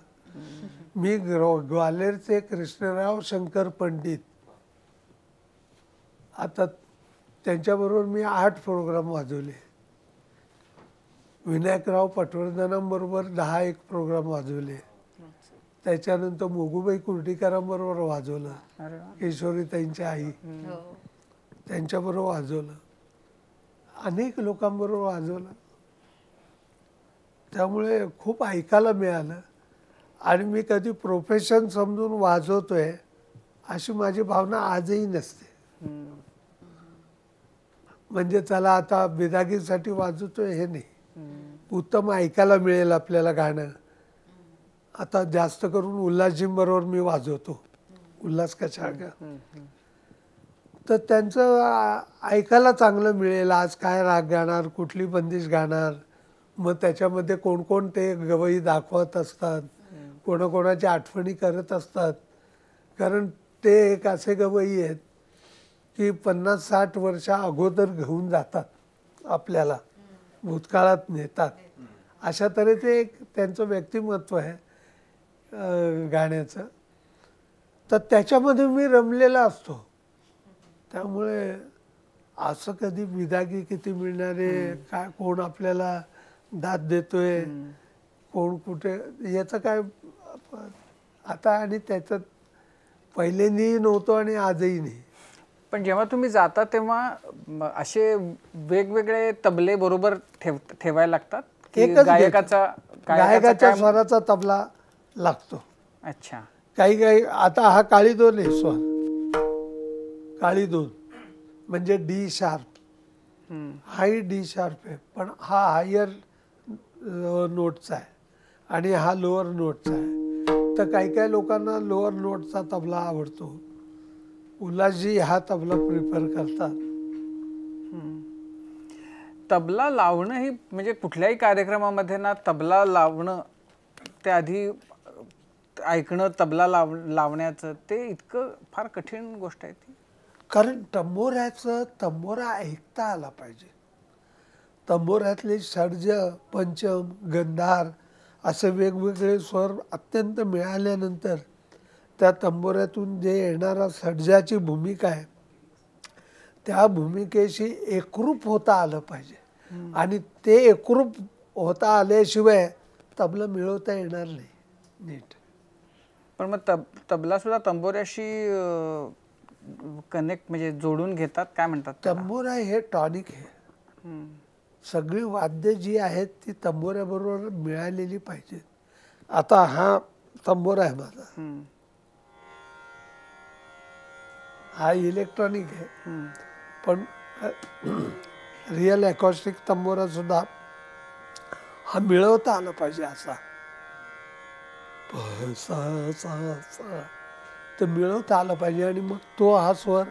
मी ग्वालेरचे कृष्णराव शंकर पंडित आता त्यांच्याबरोबर मी आठ प्रोग्राम वाजवले विनायकराव पटवर्धनांबरोबर दहा एक प्रोग्राम वाजवले त्याच्यानंतर मोगूबाई कुर्डीकरांबरोबर वाजवलं किशोरी त्यांची आई हो. त्यांच्याबरोबर वाजवलं अनेक लोकांबरोबर वाजवलं त्यामुळे खूप ऐकायला मिळालं आणि मी कधी प्रोफेशन समजून वाजवतोय अशी माझी भावना आजही नसते म्हणजे चला आता बेदागीसाठी वाजवतोय हे नाही उत्तम ऐकायला मिळेल आपल्याला गाणं आता जास्त करून उल्हासजींबरोबर मी वाजवतो उल्हास कशा तर त्यांचं ऐकायला चांगलं मिळेल आज काय राग गाणार कुठली बंदिश गाणार मग त्याच्यामध्ये कोणकोण ते गवई दाखवत असतात कोणाकोणाच्या आठवणी करत असतात कारण ते एक असे गवई आहेत की पन्नास साठ वर्षा अगोदर घेऊन जातात आपल्याला भूतकाळात नेतात अशा तऱ्हेचे ते एक त्यांचं व्यक्तिमत्व आहे गाण्याचं तर त्याच्यामध्ये मी रमलेला असतो त्यामुळे असं कधी विदागी किती मिळणारे काय कोण आपल्याला दाद देतोय कोण कुठे याचं काय आता आणि त्याच्यात नाही नव्हतो आणि आजही नाही पण जेव्हा तुम्ही जाता तेव्हा असे वेगवेगळे तबले बरोबर ठेवायला लागतात गायकाचा गायकाच्या स्वराचा तबला लागतो अच्छा काही काही आता हा काळी दोन आहे स्वर काळी दोन म्हणजे D sharp high D sharp आहे पण हा हायर नोटचा आहे आणि हा लोअर नोटचा आहे तर काही काही लोकांना लोअर नोटचा तबला आवडतो उलाजी हा तबला प्रिफर करतात तबला लावणं ही म्हणजे कुठल्याही कार्यक्रमामध्ये ना तबला लावणं त्याआधी आधी ऐकणं तबला लाव लावण्याचं ते इतकं फार कठीण गोष्ट आहे ती कारण तंबोऱ्याचं तंबोरा ऐकता आला पाहिजे तंबोऱ्यातले षडज पंचम गंधार असे वेगवेगळे स्वर अत्यंत मिळाल्यानंतर त्या तंबोऱ्यातून जे येणारा सडजाची भूमिका आहे त्या भूमिकेशी एकरूप होता आलं पाहिजे आणि ते एकरूप होता आल्याशिवाय तबलं मिळवता येणार नाही नीट पण मग तब तबला सुद्धा तंबोऱ्याशी कनेक्ट म्हणजे जोडून घेतात काय म्हणतात तंबोरा हे टॉनिक आहे सगळी वाद्य जी आहेत ती तंबोऱ्याबरोबर मिळालेली पाहिजेत आता हा तंबोरा आहे माझा हा इलेक्ट्रॉनिक आहे पण रिअल ॲकॉस्टिक तंबोरा सुद्धा हा मिळवता आला पाहिजे असा ते मिळवता आलं पाहिजे आणि मग तो हा स्वर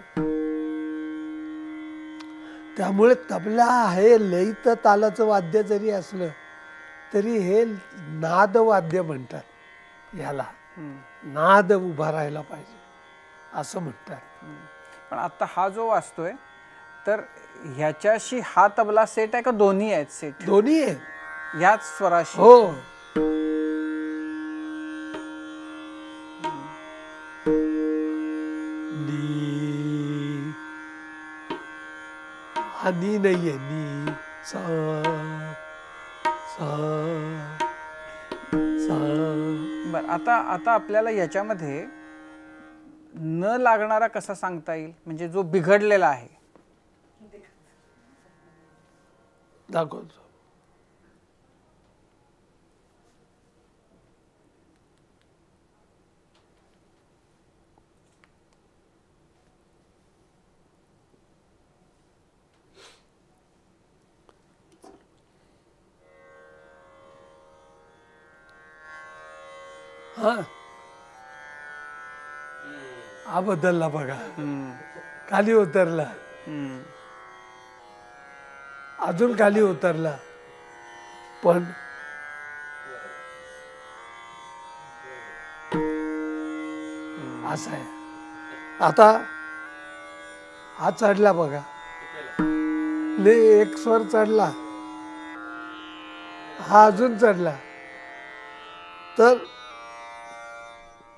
त्यामुळे तबला हे लयत तालाचं वाद्य जरी असलं तरी हे नाद वाद्य म्हणतात याला नाद उभा राहायला पाहिजे असं म्हणतात पण आता हा जो वाचतोय तर ह्याच्याशी हा तबला सेट आहे का दोन्ही आहेत सेट दोन्ही आहे ह्याच स्वराशी हो नी नाही नी सा सा सा आता आता आपल्याला याच्यामध्ये न लागणारा कसा सांगता येईल म्हणजे जो बिघडलेला आहे दाखवतो Huh? हा बदलला बघा खाली उतरला अजून खाली उतरला पण असं आहे आता हा चढला बघा ले एक स्वर चढला हा अजून चढला तर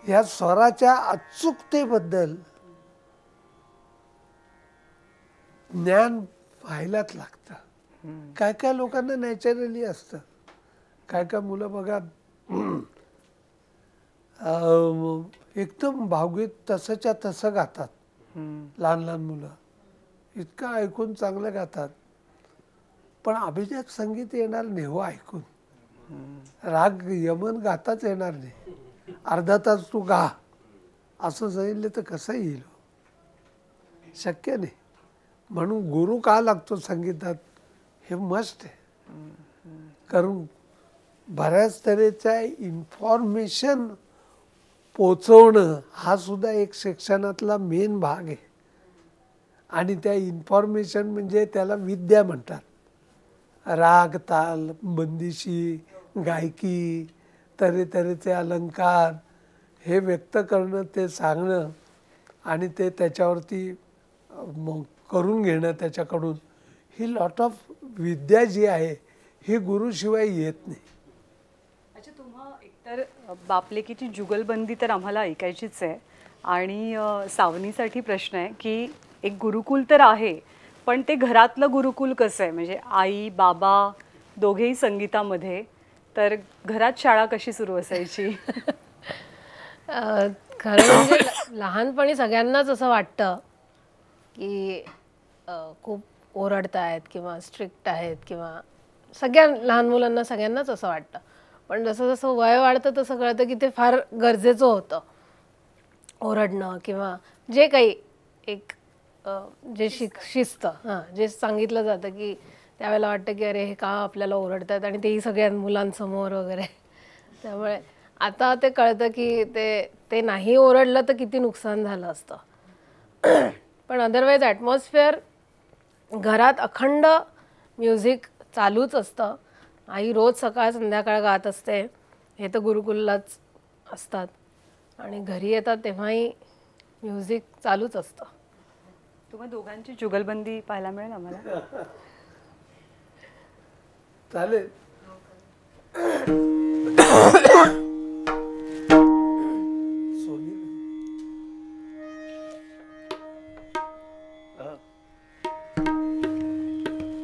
या स्वराच्या अचूकतेबद्दल ज्ञान व्हायलाच लागतं काय काय लोकांना नॅचरली असतं काय काय मुलं बघा एकदम भावगीत तसंच्या तसं गातात लहान लहान मुलं इतकं ऐकून चांगलं गातात पण अभिजात संगीत येणार नाही हो ऐकून राग यमन गाताच येणार नाही अर्धा तास तू गा असं जाईल तर कसं येईल शक्य नाही म्हणून गुरु का लागतो संगीतात हे मस्त आहे कारण बऱ्याच तऱ्हेच्या इन्फॉर्मेशन पोचवणं हा सुद्धा एक शिक्षणातला मेन भाग आहे आणि त्या इन्फॉर्मेशन म्हणजे त्याला विद्या म्हणतात राग ताल बंदिशी गायकी तऱ्हेतऱ्हेचे अलंकार हे व्यक्त करणं ते सांगणं आणि ते त्याच्यावरती करून घेणं त्याच्याकडून ही लॉट ऑफ विद्या जी आहे ही गुरुशिवाय येत नाही अच्छा तुम्हा एकतर बापलेकीची जुगलबंदी तर आम्हाला ऐकायचीच आहे आणि सावनीसाठी प्रश्न आहे की एक गुरुकुल तर आहे पण ते घरातलं गुरुकुल कसं आहे म्हणजे आई बाबा दोघेही संगीतामध्ये तर घरात शाळा कशी सुरू असायची *laughs* खरं म्हणजे लहानपणी सगळ्यांनाच असं वाटतं की खूप ओरडत आहेत किंवा स्ट्रिक्ट आहेत किंवा सगळ्या लहान मुलांना सगळ्यांनाच असं वाटतं पण जसं जसं वय वाढतं तसं कळतं की ते फार गरजेचं होतं ओरडणं किंवा जे काही एक जे शिक शिस्त हां जे सांगितलं जातं की त्यावेळेला वाटतं की अरे हे का आपल्याला ओरडतात आणि तेही सगळ्या मुलांसमोर वगैरे त्यामुळे आता ते कळतं की ते ते नाही ओरडलं तर किती नुकसान झालं असतं *clears throat* पण अदरवाईज ॲटमॉस्फिअर घरात अखंड म्युझिक चालूच असतं आई रोज सकाळ संध्याकाळ गात असते हे तर गुरुकुललाच असतात आणि घरी येतात तेव्हाही म्युझिक चालूच असतं तुम्हाला दोघांची जुगलबंदी पाहायला मिळेल आम्हाला *laughs* चालेल सोनी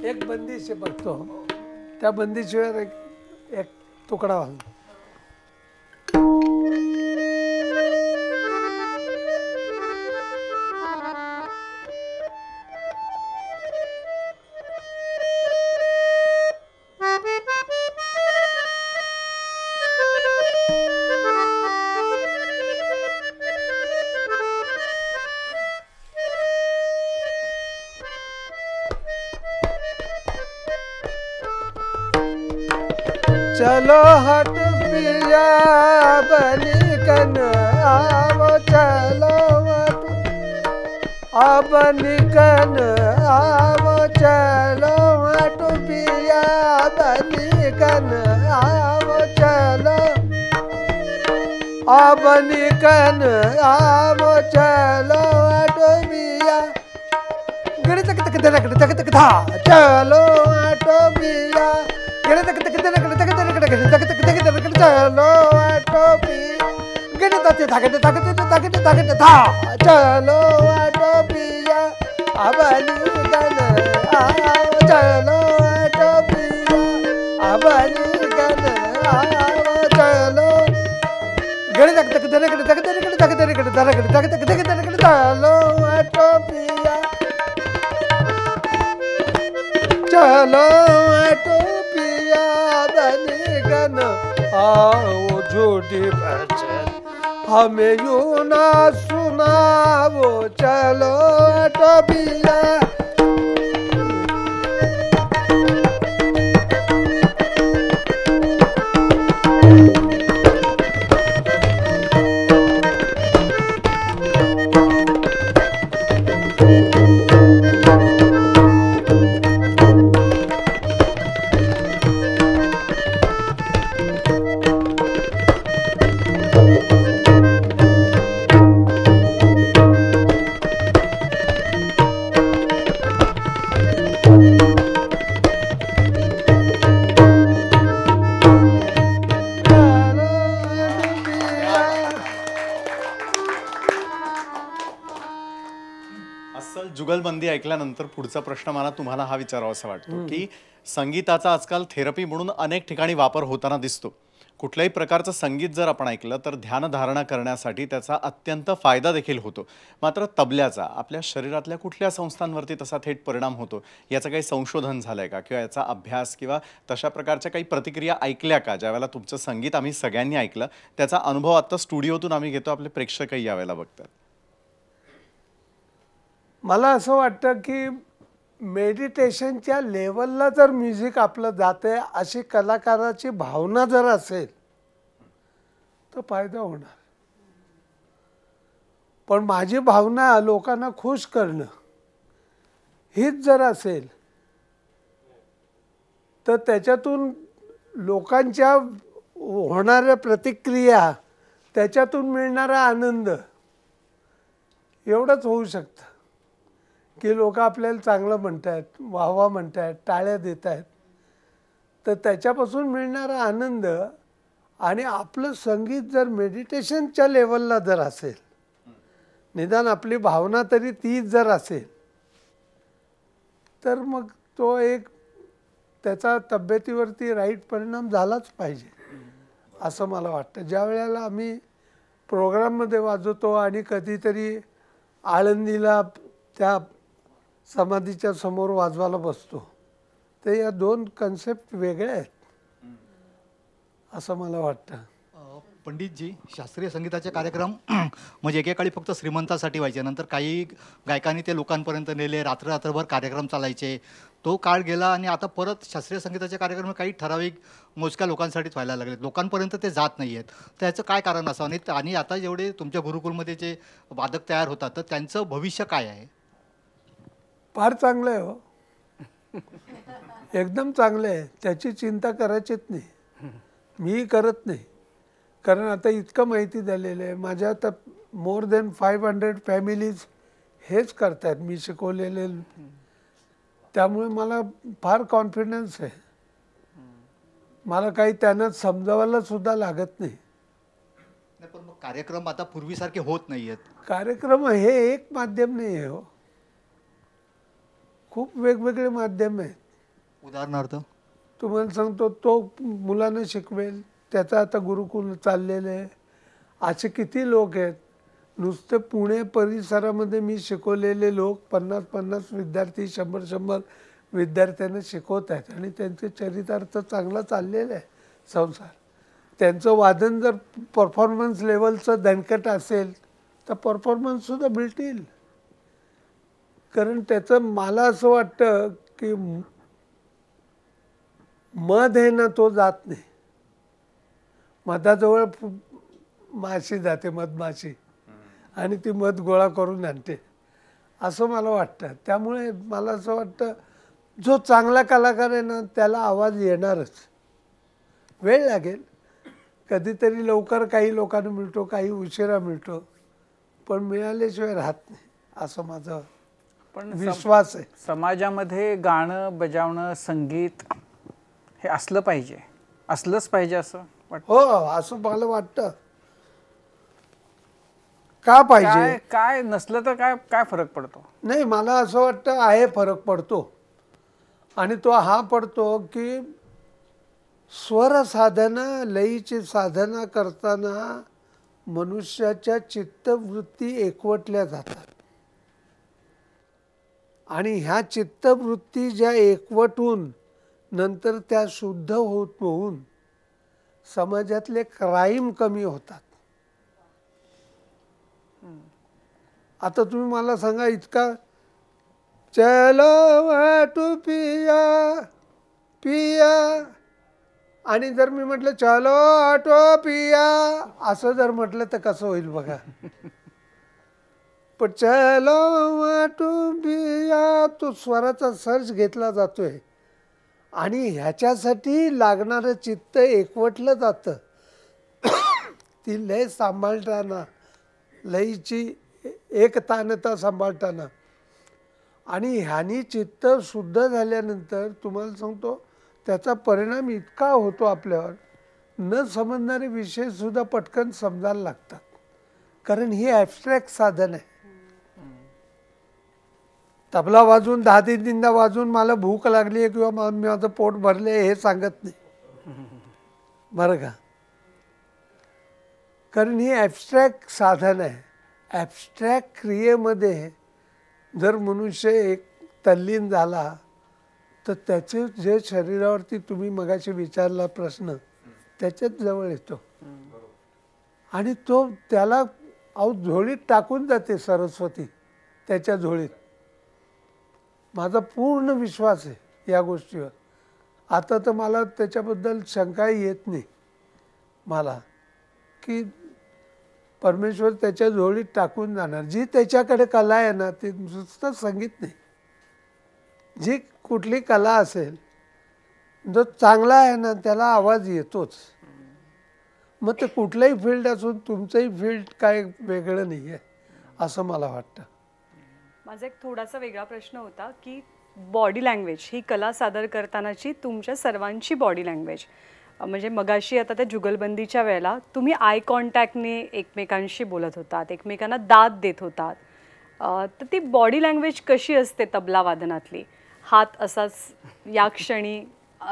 एक से बघतो त्या बंदीशिवाय एक तुकडा वाजतो कन आवो चलो ऑटो मिया गणे तक तक तक तक तक था चलो ऑटो मिया गणे तक तक तक तक तक तक तक तक तक तक चलो ऑटो मिया गणे तक तक तक तक तक तक तक धा चलो ऑटो मिया अबली चलो टोपिया धनी आओ जोड़ी बचन हमें यू ना सुनाओ चलो टोपिया पुढचा प्रश्न मला तुम्हाला हा विचारावा असं वाटतो की संगीताचा आजकाल थेरपी म्हणून अनेक ठिकाणी वापर होताना दिसतो कुठल्याही प्रकारचं संगीत जर आपण ऐकलं तर ध्यानधारणा करण्यासाठी त्याचा अत्यंत फायदा देखील होतो मात्र तबल्याचा आपल्या शरीरातल्या कुठल्या संस्थांवरती तसा थेट परिणाम होतो याचं काही संशोधन झालं का किंवा याचा अभ्यास किंवा तशा प्रकारच्या काही प्रतिक्रिया ऐकल्या का ज्यावेळेला तुमचं संगीत आम्ही सगळ्यांनी ऐकलं त्याचा अनुभव आत्ता स्टुडिओतून आम्ही घेतो आपले प्रेक्षकही यावेळेला बघतात मला असं वाटतं की मेडिटेशनच्या लेवलला जर म्युझिक आपलं जातं आहे अशी कलाकाराची भावना जर असेल तर फायदा होणार पण माझी भावना लोकांना खुश करणं हीच जर असेल तर त्याच्यातून लोकांच्या होणाऱ्या प्रतिक्रिया त्याच्यातून मिळणारा आनंद एवढंच होऊ शकतं की लोक आपल्याला चांगलं म्हणत आहेत वाहवा म्हणत आहेत टाळ्या देत आहेत तर त्याच्यापासून मिळणारा आनंद आणि आपलं संगीत जर मेडिटेशनच्या लेवलला जर असेल निदान आपली भावना तरी तीच जर असेल तर मग तो एक त्याचा तब्येतीवरती राईट परिणाम झालाच पाहिजे असं मला वाटतं ज्या वेळेला आम्ही प्रोग्राममध्ये वाजवतो आणि कधीतरी आळंदीला त्या समाधीच्या समोर वाजवायला बसतो तर या दोन कन्सेप्ट वेगळ्या आहेत असं मला वाटतं पंडितजी शास्त्रीय संगीताचे कार्यक्रम *clears throat* म्हणजे एकेकाळी फक्त श्रीमंतासाठी व्हायचे नंतर काही गायकांनी ते लोकांपर्यंत नेले रात्र रात्रभर कार्यक्रम चालायचे तो काळ गेला आणि आता परत शास्त्रीय संगीताचे कार्यक्रम काही ठराविक मोजक्या लोकांसाठीच व्हायला लागले लोकांपर्यंत ते जात नाही आहेत तर याचं काय कारण असावं आणि आणि आता जेवढे तुमच्या गुरुकुलमध्ये जे वादक तयार होतात तर त्यांचं भविष्य काय आहे फार चांगलं आहे हो एकदम चांगलं आहे त्याची चिंता करायचीच नाही मी करत नाही कारण आता इतकं माहिती झालेलं आहे माझ्या आता more than five hundred families हेच करतात मी शिकवलेले त्यामुळे मला फार कॉन्फिडन्स आहे मला काही त्यांना समजावायला सुद्धा लागत नाही पण कार्यक्रम आता पूर्वीसारखे होत नाही आहेत कार्यक्रम हे एक माध्यम नाही आहे हो खूप वेगवेगळे माध्यम आहेत उदाहरणार्थ तुम्हाला सांगतो तो मुलांना शिकवेल त्याचा आता गुरुकुल चाललेलं आहे असे किती लोक आहेत नुसते पुणे परिसरामध्ये मी शिकवलेले लोक पन्नास पन्नास विद्यार्थी शंभर शंभर विद्यार्थ्यांना शिकवत आहेत आणि त्यांचे चरितार्थ चांगला चाललेला आहे संसार त्यांचं वादन जर परफॉर्मन्स लेवलचं दणकट असेल तर परफॉर्मन्ससुद्धा मिळतील कारण त्याचं मला असं वाटतं की मध आहे ना तो जात नाही मधाजवळ माशी जाते मधमाशी आणि ती मध गोळा करून आणते असं मला वाटतं त्यामुळे मला असं वाटतं जो चांगला कलाकार आहे ना त्याला आवाज येणारच वेळ लागेल कधीतरी लवकर काही लोकांना मिळतो काही उशिरा मिळतो पण मिळाल्याशिवाय राहत नाही असं माझं पण विश्वास आहे समाजामध्ये गाणं बजावणं संगीत हे असलं पाहिजे असलंच पाहिजे असं हो असं मला वाटत का पाहिजे काय नसलं तर काय काय फरक पडतो नाही मला असं वाटतं आहे फरक पडतो आणि तो हा पडतो की स्वर साधना लयीची साधना करताना मनुष्याच्या चित्तवृत्ती एकवटल्या जातात आणि ह्या चित्तवृत्ती ज्या एकवटून नंतर त्या शुद्ध होत होऊन समाजातले क्राईम कमी होतात आता तुम्ही मला सांगा इतका चलो वाटू पिया पिया आणि जर मी म्हटलं चलो आटो पिया असं जर म्हटलं तर कसं होईल बघा बी या तो स्वराचा सर्ज घेतला आहे आणि ह्याच्यासाठी लागणारं चित्त एकवटलं जातं ती लय सांभाळताना लयची एकतानता सांभाळताना आणि ह्यानी चित्त शुद्ध झाल्यानंतर तुम्हाला सांगतो त्याचा परिणाम इतका होतो आपल्यावर न समजणारे विषयसुद्धा पटकन समजायला लागतात कारण ही ॲबस्ट्रॅक्ट साधन आहे तबला वाजून दहा तीन तीनदा वाजून मला भूक लागली आहे किंवा माझं पोट भरले हे सांगत नाही बरं का कारण ही ॲबस्ट्रॅक्ट साधन आहे ॲबस्ट्रॅक्ट क्रियेमध्ये जर मनुष्य एक तल्लीन झाला तर त्याचे जे शरीरावरती तुम्ही मगाशी विचारला प्रश्न त्याच्यात जवळ येतो आणि तो त्याला अहो झोळीत टाकून जाते सरस्वती त्याच्या झोळीत माझा पूर्ण विश्वास आहे या गोष्टीवर आता तर मला त्याच्याबद्दल शंकाही येत नाही मला की परमेश्वर त्याच्या झोळीत टाकून जाणार जी त्याच्याकडे कला आहे ना ती नुसतं संगीत नाही जी कुठली कला असेल जो चांगला आहे ना त्याला आवाज येतोच मग ते कुठलंही फील्ड असून तुमचंही फील्ड काय वेगळं नाही आहे असं मला वाटतं माझा एक थोडासा वेगळा प्रश्न होता की बॉडी लँग्वेज ही कला सादर करतानाची तुमच्या सर्वांची बॉडी लँग्वेज म्हणजे मगाशी आता त्या जुगलबंदीच्या वेळेला तुम्ही आय कॉन्टॅक्टने एकमेकांशी बोलत होतात एकमेकांना दाद देत होतात तर ती बॉडी लँग्वेज कशी असते तबला वादनातली हात असाच या *laughs* क्षणी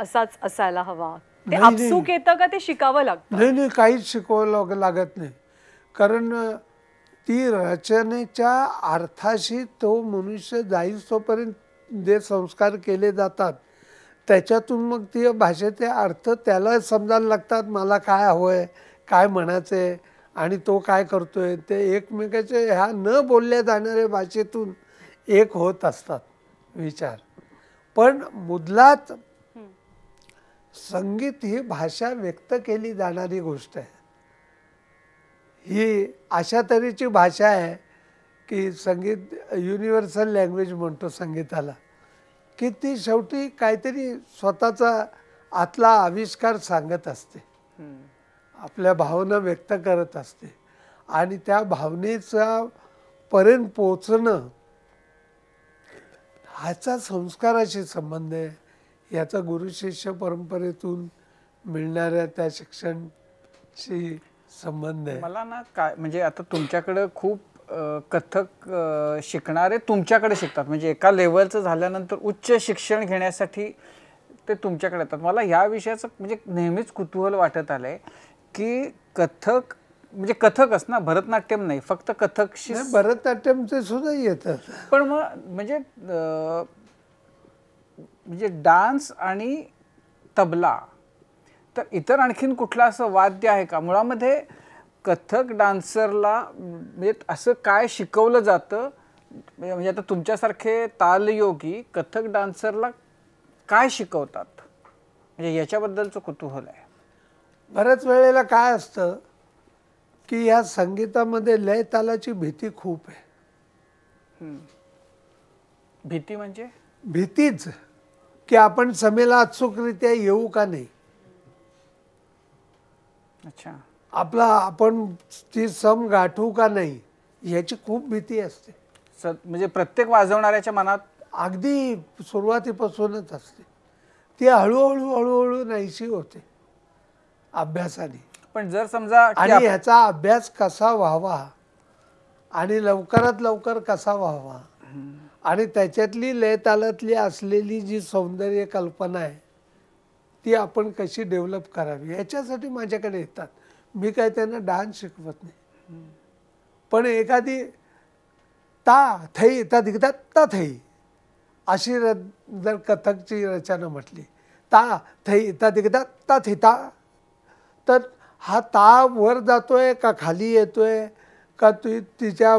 असाच असायला हवा ते आपसूक येतं का ते शिकावं लागतं नाही नाही काहीच शिकवावं लागत नाही कारण ती रचनेच्या अर्थाशी तो मनुष्य जाईल तोपर्यंत जे संस्कार केले जातात त्याच्यातून मग ती भाषेचे अर्थ त्याला समजायला लागतात मला काय हवं आहे काय म्हणायचं आहे आणि तो काय करतो आहे ते एकमेकाचे ह्या न बोलल्या जाणाऱ्या भाषेतून एक होत असतात विचार पण मुदलात संगीत ही भाषा व्यक्त केली जाणारी गोष्ट आहे ही अशा तऱ्हेची भाषा आहे की संगीत युनिव्हर्सल लँग्वेज म्हणतो संगीताला की ती शेवटी काहीतरी स्वतःचा आतला आविष्कार सांगत असते आपल्या भावना व्यक्त करत असते आणि त्या भावनेचा पर्यंत पोचणं ह्याचा संस्काराशी संबंध आहे याचा गुरुशिष्य परंपरेतून मिळणाऱ्या त्या शिक्षणशी संबंध आहे मला ना काय म्हणजे आता तुमच्याकडं खूप कथक शिकणारे तुमच्याकडे शिकतात म्हणजे एका लेवलचं झाल्यानंतर उच्च शिक्षण घेण्यासाठी ते तुमच्याकडे येतात मला ह्या विषयाचं म्हणजे नेहमीच कुतूहल वाटत आलं की कथक म्हणजे कथक ना भरतनाट्यम नाही फक्त कथकशी भरतनाट्यमचे सुद्धा येतात पण मग म्हणजे म्हणजे डान्स आणि तबला तर इतर आणखीन कुठला असं वाद्य आहे का मुळामध्ये कथक डान्सरला म्हणजे असं काय शिकवलं जातं म्हणजे आता तुमच्यासारखे तालयोगी कथक डान्सरला काय शिकवतात म्हणजे याच्याबद्दलचं कुतूहल आहे बऱ्याच वेळेला काय असतं की ह्या संगीतामध्ये लय तालाची भीती खूप आहे भीती म्हणजे भीतीच की आपण समेला अचूकरित्या येऊ का नाही अच्छा आपला आपण ती सम गाठू का नाही याची खूप भीती असते म्हणजे प्रत्येक वाजवणाऱ्याच्या मनात अगदी सुरुवातीपासूनच असते ती हळूहळू हळूहळू नाहीशी होते अभ्यासाने पण जर समजा आणि ह्याचा अभ्यास कसा व्हावा आणि लवकरात लवकर कसा व्हावा आणि त्याच्यातली लयतालातली असलेली जी सौंदर्य कल्पना आहे ती आपण कशी डेव्हलप करावी याच्यासाठी माझ्याकडे येतात मी काय त्यांना डान्स शिकवत नाही पण एखादी ता थई ता दिगतात ता थई अशी र जर कथकची रचना म्हटली ता थई ता दिगतात ता ता तर हा ता वर जातो आहे का खाली येतो आहे का तु तिच्या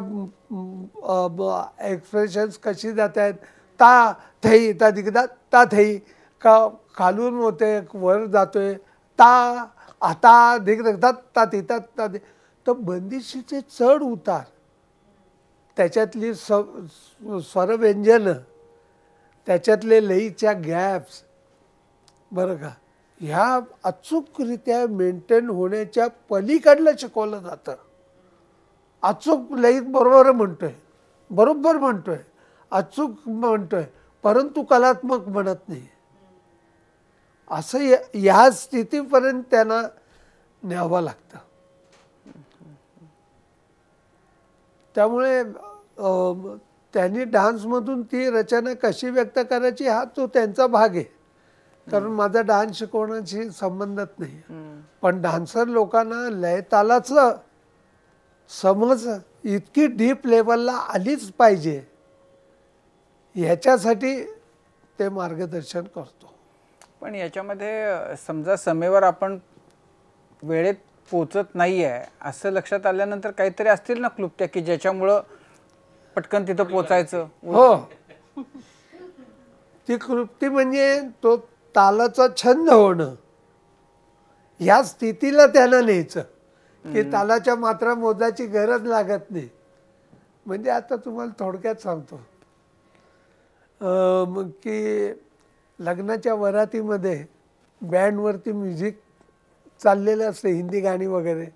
एक्सप्रेशन्स कशी जात आहेत ता थई ता दिगतात ता थई का खालून होते वर जातोय ता आता देख तात ता देतात ता दे तर बंदिशीचे चढ उतार त्याच्यातली स्वर स्वरव्यंजनं त्याच्यातले लईच्या गॅप्स बरं का ह्या अचूकरित्या मेंटेन होण्याच्या पलीकडलं शिकवलं जातं अचूक लईत बरोबर म्हणतोय बरोबर म्हणतोय अचूक म्हणतोय परंतु कलात्मक म्हणत नाही असं या स्थितीपर्यंत त्यांना न्यावं लागतं त्यामुळे त्यांनी डान्समधून ती रचना कशी व्यक्त करायची हा तो त्यांचा भाग आहे कारण माझा डान्स शिकवण्याशी संबंधच नाही पण डान्सर लोकांना लय समज इतकी डीप लेवलला आलीच पाहिजे ह्याच्यासाठी ते मार्गदर्शन करतो पण याच्यामध्ये समजा समेवर आपण वेळेत पोचत नाही आहे असं लक्षात आल्यानंतर काहीतरी असतील ना क्लुप्त्या की ज्याच्यामुळं पटकन तिथं पोचायचं हो ती कृप्ती म्हणजे तो तालाचा छंद होणं ह्या स्थितीला त्यांना न्यायचं की तालाच्या मात्रा मोजाची गरज लागत नाही म्हणजे आता तुम्हाला थोडक्यात सांगतो की लग्नाच्या वरातीमध्ये बँडवरती म्युझिक चाललेलं असते हिंदी गाणी वगैरे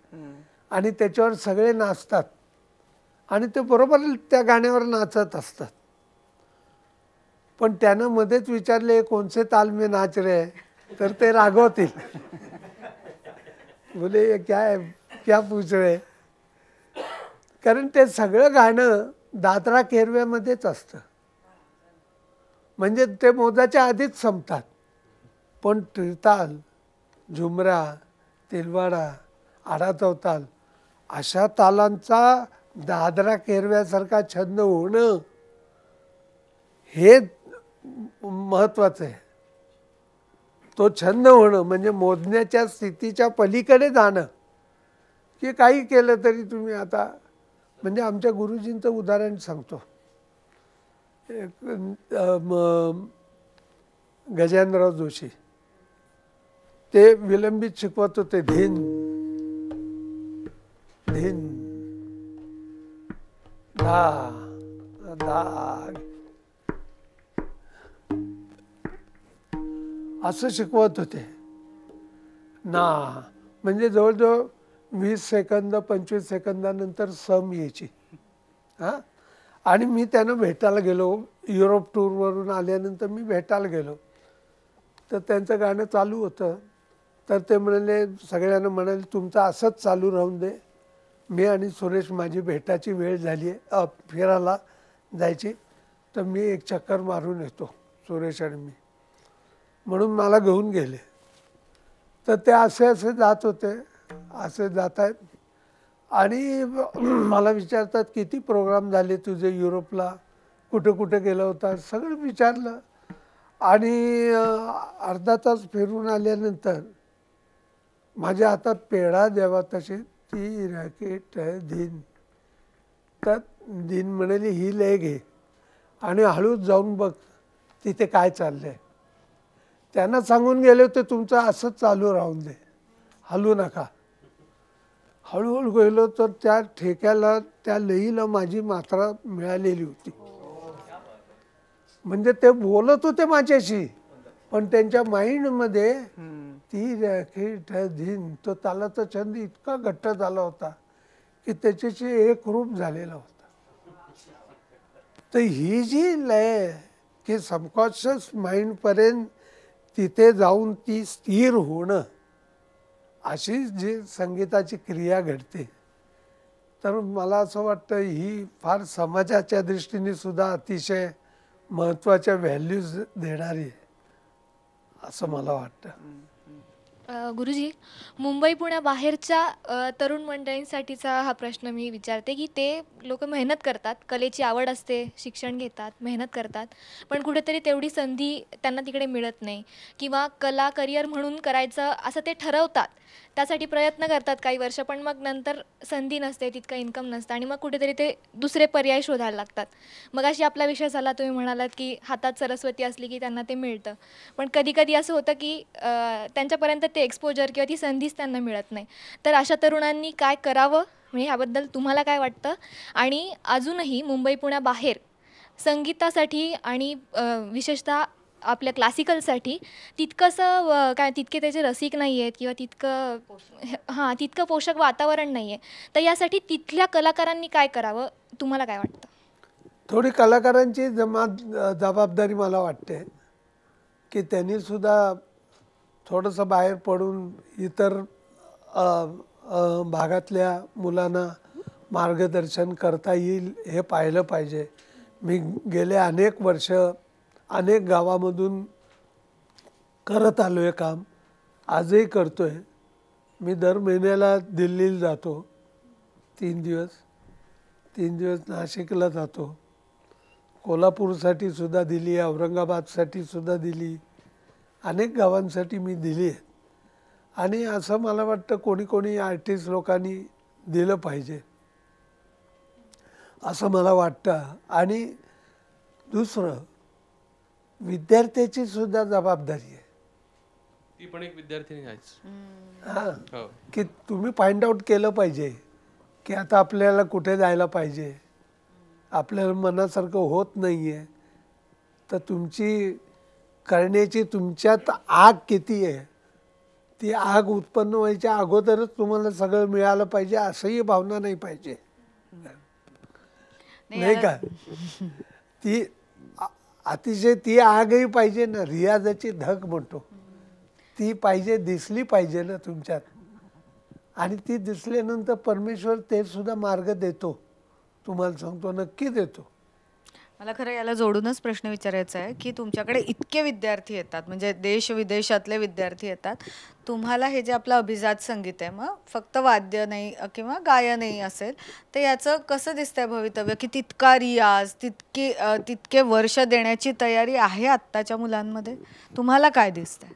आणि त्याच्यावर सगळे नाचतात आणि ते बरोबर त्या गाण्यावर नाचत असतात पण त्यानं मध्येच विचारले कोणसे ताल नाच रे तर ते रागवतील बोले क्या क्या पूछ रे कारण ते सगळं गाणं दादरा केरव्यामध्येच असतं म्हणजे ते मोजाच्या आधीच संपतात पण त्रिताल झुमरा तिलवाडा आडा चौताल अशा तालांचा दादरा केरव्यासारखा छंद होणं हे महत्त्वाचं आहे तो छंद होणं म्हणजे मोजण्याच्या स्थितीच्या पलीकडे जाणं की काही केलं तरी तुम्ही आता म्हणजे आमच्या गुरुजींचं उदाहरण सांगतो गजानराव जोशी ते विलंबित शिकवत होते धीन धीन दा, धा असं शिकवत होते ना म्हणजे जवळजवळ वीस सेकंद पंचवीस सेकंदानंतर सम यायची हां आणि मी त्यांना भेटायला गेलो युरोप टूरवरून आल्यानंतर मी भेटायला गेलो तर त्यांचं गाणं चालू होतं तर ते म्हणाले सगळ्यांना म्हणाले तुमचं असंच चालू राहून दे मी आणि सुरेश माझी भेटाची वेळ झाली आहे फिरायला जायची तर मी एक चक्कर मारून येतो सुरेश आणि मी म्हणून मला घेऊन गेले तर ते असे असे जात होते असे जात आहेत आणि मला विचारतात किती प्रोग्राम झाले तुझे युरोपला कुठं कुठं गेलं होता सगळं विचारलं आणि अर्धा तास फिरून आल्यानंतर माझ्या हातात पेढा द्यावा तसे ती रॅकेट दिन तर दिन म्हणाली ही लेग आहे आणि हळूच जाऊन बघ तिथे काय चाललं आहे त्यांना सांगून गेले होते तुमचं असंच चालू राहून दे हलू नका हळूहळू गेलो तर त्या ठेक्याला त्या लईला माझी मात्रा मिळालेली होती म्हणजे ते बोलत होते माझ्याशी पण त्यांच्या माइंडमध्ये ती धीन तो तालाचा छंद इतका घट्ट झाला होता की त्याच्याशी एक रूप झालेला होता तर ही जी लय की सबकॉन्शियस माइंडपर्यंत तिथे जाऊन ती स्थिर होणं अशी जी संगीताची क्रिया घडते तर मला असं वाटतं ही फार समाजाच्या दृष्टीने सुद्धा अतिशय महत्त्वाच्या व्हॅल्यूज देणारी आहे असं मला वाटतं गुरुजी मुंबई पुण्याबाहेरच्या तरुण मंडळींसाठीचा हा प्रश्न मी विचारते की ते लोक मेहनत करतात कलेची आवड असते शिक्षण घेतात मेहनत करतात पण कुठेतरी तेवढी संधी त्यांना तिकडे मिळत नाही किंवा कला करिअर म्हणून करायचं असं ते ठरवतात त्यासाठी प्रयत्न करतात काही वर्ष पण मग नंतर संधी नसते तितकं इन्कम नसतं आणि मग कुठेतरी ते दुसरे पर्याय शोधायला लागतात मग अशी आपला विषय झाला तुम्ही म्हणालात की हातात सरस्वती असली की त्यांना ते मिळतं पण कधी कधी असं होतं की त्यांच्यापर्यंत ते एक्सपोजर किंवा ती संधीच त्यांना मिळत नाही तर अशा तरुणांनी काय करावं म्हणजे ह्याबद्दल तुम्हाला काय वाटतं आणि अजूनही मुंबई पुण्याबाहेर संगीतासाठी आणि विशेषतः आपल्या क्लासिकलसाठी तितकंसं काय तितके त्याचे रसिक नाही आहेत किंवा तितकं हां तितकं पोषक वातावरण नाही आहे तर यासाठी तिथल्या कलाकारांनी काय करावं तुम्हाला काय वाटतं थोडी कलाकारांची जमा जबाबदारी मला वाटते की त्यांनीसुद्धा थोडंसं बाहेर पडून इतर भागातल्या मुलांना मार्गदर्शन करता येईल हे पाहिलं पाहिजे मी गेले अनेक वर्ष अनेक गावामधून करत आलो आहे काम आजही करतो आहे मी दर महिन्याला दिल्लीला जातो तीन दिवस तीन दिवस नाशिकला जातो कोल्हापूरसाठी सुद्धा दिली औरंगाबादसाठी सुद्धा दिली अनेक गावांसाठी मी दिली आहे आणि असं मला वाटतं कोणी कोणी आर्टिस्ट लोकांनी दिलं पाहिजे असं मला वाटतं आणि दुसरं विद्यार्थ्याची सुद्धा जबाबदारी आहे ती पण एक विद्यार्थी हां हो. की तुम्ही फाइंड आउट केलं पाहिजे की आता आपल्याला कुठे जायला पाहिजे आपल्याला मनासारखं होत नाही आहे तर तुमची करण्याची तुमच्यात आग किती आहे ती आग उत्पन्न व्हायच्या अगोदरच तुम्हाला सगळं मिळालं पाहिजे असंही भावना नाही पाहिजे नाही का ती अतिशय ती आगही पाहिजे ना रियाजाची धक म्हणतो ती पाहिजे दिसली पाहिजे ना तुमच्यात आणि ती दिसल्यानंतर परमेश्वर ते सुद्धा मार्ग देतो तुम्हाला सांगतो नक्की देतो मला खरं याला जोडूनच प्रश्न विचारायचा आहे की तुमच्याकडे इतके विद्यार्थी येतात म्हणजे देश विदेशातले विद्यार्थी येतात तुम्हाला हे जे आपलं अभिजात संगीत आहे मग फक्त वाद्य नाही किंवा गायनही असेल तर याचं कसं दिसतंय भवितव्य की तितका रियाज तितकी तितके वर्ष देण्याची तयारी आहे आत्ताच्या मुलांमध्ये तुम्हाला काय दिसतंय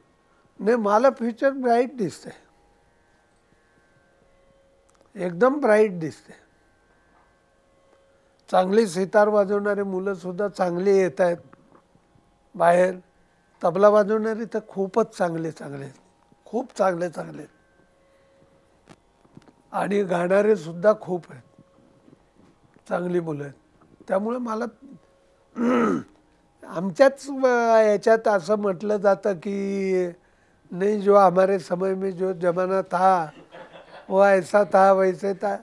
नाही मला फ्युचर ब्राईट दिसतंय एकदम ब्राईट दिसतंय चांगली सितार वाजवणारे सुद्धा चांगली येत आहेत बाहेर तबला वाजवणारे तर खूपच चांगले चांगले खूप चांगले चांगले आणि गाणारे सुद्धा खूप आहेत चांगली मुलं आहेत त्यामुळे मला *clears throat* आमच्याच याच्यात असं म्हटलं जातं की नाही जो हमारे समय में जो जमाना था व ऐसा था वैसे था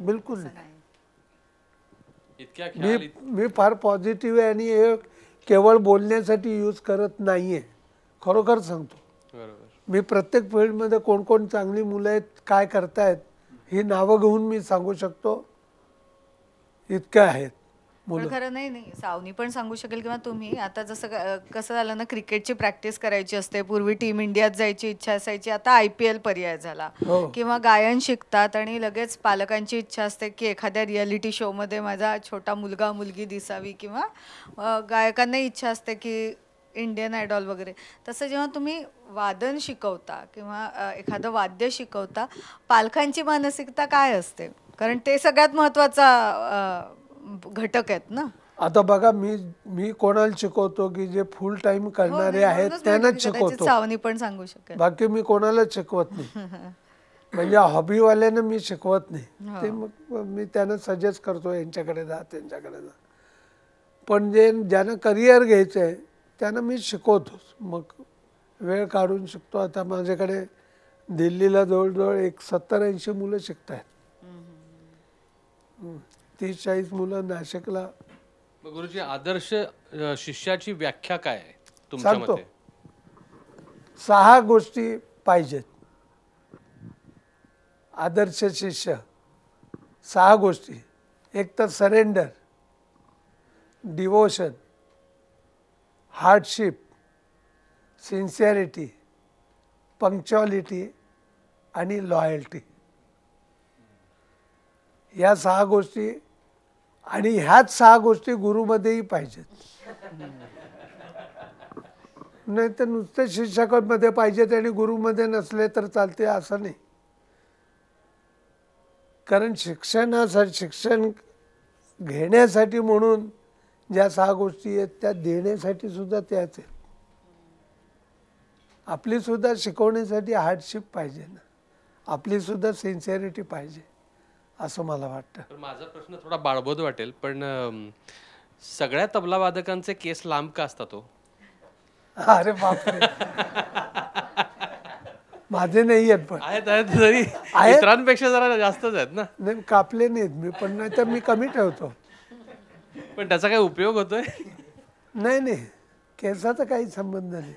बिलकुल नाही मी मी फार पॉझिटिव्ह आहे आणि हे केवळ बोलण्यासाठी यूज करत नाही आहे खरोखर सांगतो मी प्रत्येक फील्डमध्ये कोण कोण चांगली मुलं आहेत काय करतायत ही नावं घेऊन मी सांगू शकतो इतकं आहेत खरं नाही नाही सावनी पण सांगू शकेल किंवा तुम्ही आता जसं कसं झालं ना क्रिकेटची प्रॅक्टिस करायची असते पूर्वी टीम इंडियात जायची इच्छा असायची आता आय पी एल पर्याय झाला हो. किंवा गायन शिकतात आणि लगेच पालकांची इच्छा असते की एखाद्या रियालिटी मध्ये माझा छोटा मुलगा मुलगी दिसावी किंवा गायकांना इच्छा असते की इंडियन आयडॉल वगैरे तसं जेव्हा तुम्ही वादन शिकवता किंवा एखादं वाद्य शिकवता पालकांची मानसिकता काय असते कारण ते सगळ्यात महत्वाचा घटक आहेत ना आता बघा मी मी कोणाला शिकवतो की जे फुल टाइम हो, करणारे आहेत त्यांनाच शिकवतो पण सांगू शकतो बाकी मी कोणाला शिकवत नाही *laughs* म्हणजे हॉबीवाल्यानं मी शिकवत नाही हो. ते मग मी त्यांना सजेस्ट करतो यांच्याकडे जा त्यांच्याकडे जा पण जे ज्यांना करिअर घ्यायचं आहे त्यांना मी शिकवतो मग वेळ काढून शिकतो आता माझ्याकडे दिल्लीला जवळजवळ एक सत्तर ऐंशी मुलं शिकत आहेत तीस चाळीस मुलं नाशिकला गुरुजी आदर्श शिष्याची व्याख्या काय सांगतो. सहा गोष्टी पाहिजेत आदर्श शिष्य सहा गोष्टी एक तर surrender devotion hardship sincerity punctuality आणि लॉयल्टी या सहा गोष्टी आणि ह्याच सहा गोष्टी गुरुमध्येही पाहिजेत नाही तर नुसते शिक्षकांमध्ये पाहिजेत आणि गुरुमध्ये नसले तर चालते असं नाही कारण शिक्षणासाठी शिक्षण घेण्यासाठी म्हणून ज्या सहा गोष्टी आहेत त्या देण्यासाठी सुद्धा त्याच आहेत आपलीसुद्धा शिकवण्यासाठी हार्डशिप पाहिजे ना आपलीसुद्धा सिन्सिअरिटी पाहिजे असं मला वाटतं माझा प्रश्न थोडा बाळबोध वाटेल पण सगळ्या तबलावादकांचे केस लांब का असतात तो हो? अरे बाप माझे नाही आहेत पण आहेत इतरांपेक्षा जरा जास्तच आहेत ना नाही कापले नाहीत मी पण नाही तर मी कमी ठेवतो पण त्याचा काही उपयोग होतोय नाही नाही केसाचा काही संबंध नाही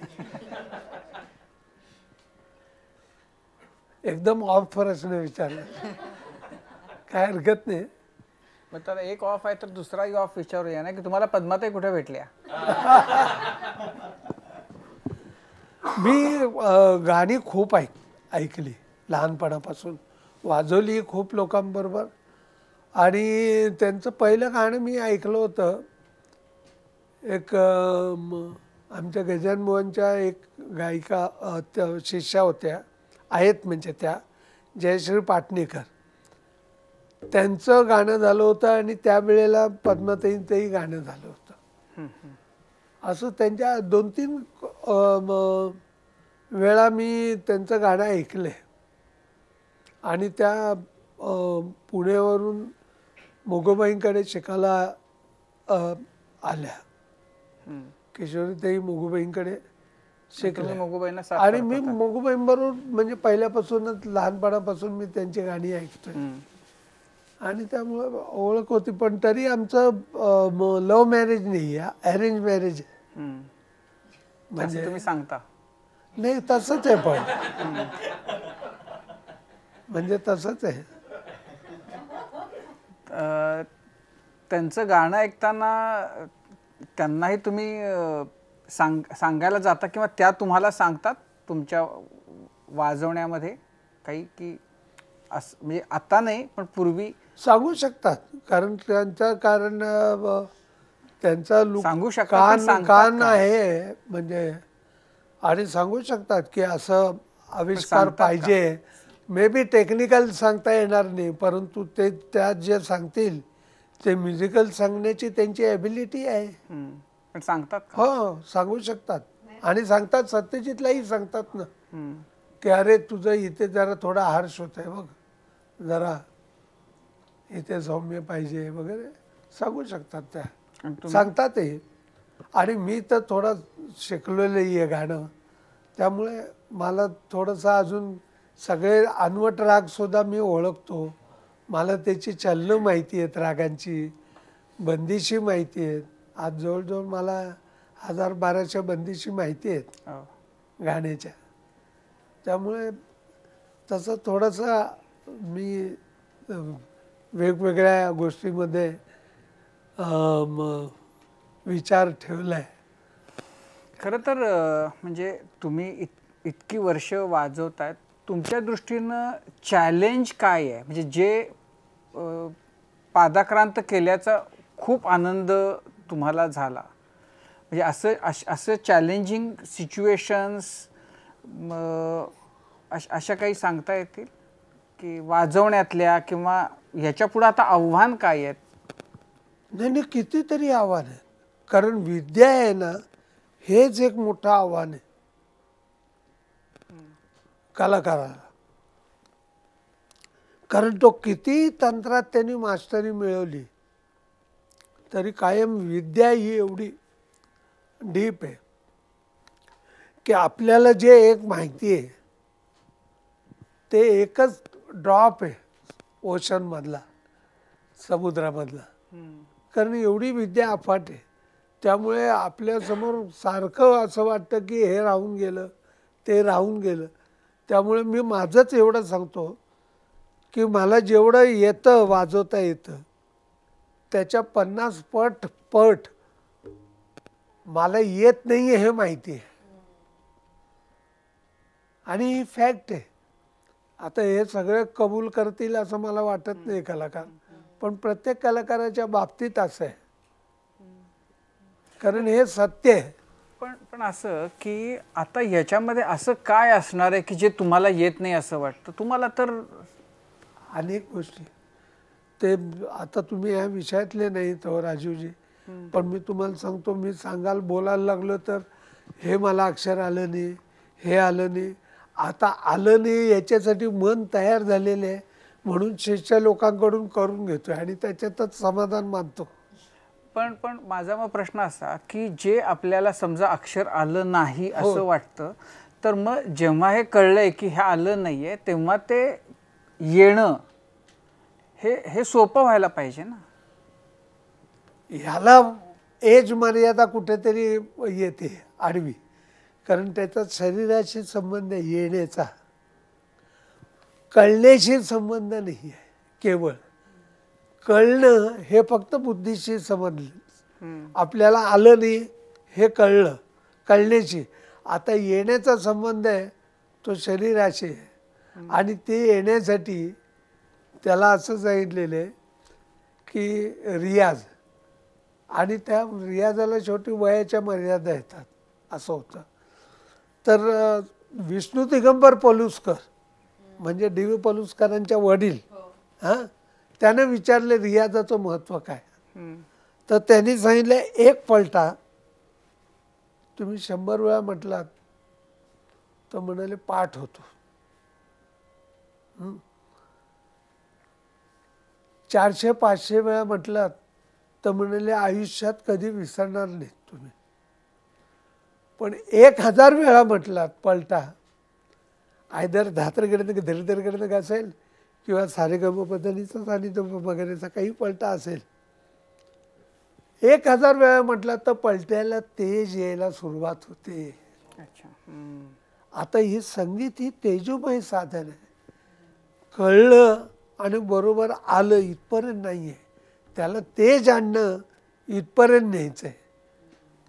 एकदम ऑफ प्रश्न विचारलं काय हरकत नाही मग तर एक ऑफ आहे तर दुसराही ऑफ या ना की तुम्हाला पद्माताई कुठे भेटल्या *laughs* मी गाणी खूप ऐक ऐकली लहानपणापासून वाजवली खूप लोकांबरोबर आणि त्यांचं पहिलं गाणं मी ऐकलं होतं एक आमच्या गजान मोहनच्या एक गायिका शिष्या होत्या आहेत म्हणजे त्या जयश्री पाटणेकर त्यांचं गाणं झालं होतं आणि त्यावेळेला पद्मताईंचंही गाणं झालं होतं असं त्यांच्या दोन तीन वेळा मी त्यांचं गाणं ऐकलं आणि त्या पुण्यावरून मोगोबाईंकडे शिकायला आल्या किशोरीताई मोगूबाईंकडे शिकले मोगूबाईंना आणि मी मोगूबाईंबरोबर म्हणजे पहिल्यापासूनच लहानपणापासून मी त्यांची गाणी ऐकतोय आणि त्यामुळं ओळख होती पण तरी आमचं लव्ह मॅरेज नाही अरेंज मॅरेज आहे म्हणजे तुम्ही सांगता नाही तसंच आहे पण म्हणजे तसंच आहे त्यांचं गाणं ऐकताना त्यांनाही तुम्ही सांग सांगायला जाता किंवा त्या तुम्हाला सांगतात तुमच्या वाजवण्यामध्ये काही की असं म्हणजे आता नाही पण पूर्वी सांगू शकतात कारण त्यांचा कारण त्यांचा लुक सांगू कान कान आहे म्हणजे आणि सांगू शकतात की असं आविष्कार पाहिजे मे बी टेक्निकल सांगता येणार नाही परंतु ते त्या जे सांगतील ते म्युझिकल सांगण्याची त्यांची एबिलिटी आहे सांगतात हो सांगू शकतात आणि सांगतात सत्यजितलाही सांगतात ना की अरे तुझं इथे जरा थोडा हार्श होत आहे बघ जरा इथे सौम्य पाहिजे वगैरे सांगू शकतात त्या सांगतात ते आणि मी तर थोडं शिकलेलंही आहे गाणं त्यामुळे मला थोडंसं अजून सगळे अनवट रागसुद्धा मी ओळखतो मला त्याची चलनं माहिती आहेत रागांची बंदीशी माहिती आहेत आज जवळजवळ मला हजार बाराशे बंदीशी माहिती आहेत हो. गाण्याच्या त्यामुळे तसं थोडंसं मी वेगवेगळ्या गोष्टीमध्ये विचार ठेवला आहे खरं तर म्हणजे तुम्ही इत इतकी वर्ष आहेत तुमच्या दृष्टीनं चॅलेंज काय आहे म्हणजे जे पादाक्रांत केल्याचा खूप आनंद तुम्हाला झाला म्हणजे असं अश असं चॅलेंजिंग सिच्युएशन्स अशा काही सांगता येतील की वाजवण्यातल्या किंवा ह्याच्या पुढे आता आव्हान काय आहेत नाही नाही कितीतरी आव्हान आहे कारण विद्या आहे ना हेच एक मोठं आव्हान आहे कलाकाराला कारण तो किती तंत्रात त्यांनी मास्टरी मिळवली तरी कायम विद्या ही एवढी डीप आहे की आपल्याला जे एक माहिती आहे ते एकच ड्रॉप आहे ओशनमधला समुद्रामधला कारण एवढी विद्या अफाट आहे त्यामुळे आपल्यासमोर सारखं असं वाटतं की हे राहून गेलं ते राहून गेलं त्यामुळे मी माझंच एवढं सांगतो की मला जेवढं येतं वाजवता येतं त्याच्या पन्नास पट पट मला येत नाही हे माहिती आहे आणि ही फॅक्ट आहे आता हे सगळं कबूल करतील असं मला वाटत नाही कलाकार पण प्रत्येक कलाकाराच्या बाबतीत असं आहे कारण हे सत्य आहे पण पण असं की आता ह्याच्यामध्ये असं काय असणार आहे की जे तुम्हाला येत नाही असं वाटतं तुम्हाला तर अनेक गोष्टी ते आता तुम्ही ह्या विषयातले नाही तो राजीवजी पण मी तुम्हाला सांगतो मी सांगाल बोलायला लागलो तर हे मला अक्षर आलं नाही हे आलं नाही आता आलं नाही याच्यासाठी मन तयार झालेले आहे म्हणून शेषच्या लोकांकडून करून घेतो आणि त्याच्यातच समाधान मानतो पण पण माझा मग प्रश्न असा की जे आपल्याला समजा अक्षर आलं नाही हो. असं वाटतं तर मग जेव्हा हे कळलंय की हे आलं नाहीये तेव्हा ते येणं हे हे सोपं व्हायला पाहिजे ना ह्याला एज मर्यादा कुठेतरी येते आडवी कारण त्याचा शरीराशी संबंध येण्याचा कळण्याशी संबंध नाही आहे केवळ कळणं हे फक्त बुद्धीशी संबंध आपल्याला आलं नाही हे कळलं कळण्याशी आता येण्याचा संबंध आहे तो शरीराशी आहे आणि ते येण्यासाठी त्याला असं सांगितलेलं आहे की रियाज आणि त्या रियाजाला शेवटी वयाच्या मर्यादा येतात असं होतं तर विष्णू दिगंबर पलुसकर म्हणजे डी व्ही पलुसकरांच्या वडील हो. हा त्यानं विचारले रियाजाचं महत्त्व काय तर त्यांनी सांगितलं एक पलटा तुम्ही शंभर वेळा म्हटलात तर म्हणाले पाठ होतो चारशे पाचशे वेळा म्हटलात तर म्हणाले आयुष्यात कधी विसरणार नाही तुम्ही पण एक हजार वेळा म्हटलात पलटा आयदर धात्रगणित धीरधरगणित असेल किंवा सारेगम पद्धतीचाच आणि वगैरेचा काही पलटा असेल एक हजार वेळा म्हटला तर पलट्याला तेज यायला सुरुवात होते आता ही संगीत ही तेजोमय साधन आहे कळलं आणि बरोबर आलं इथपर्यंत नाही आहे त्याला तेज आणणं इथपर्यंत न्यायचं आहे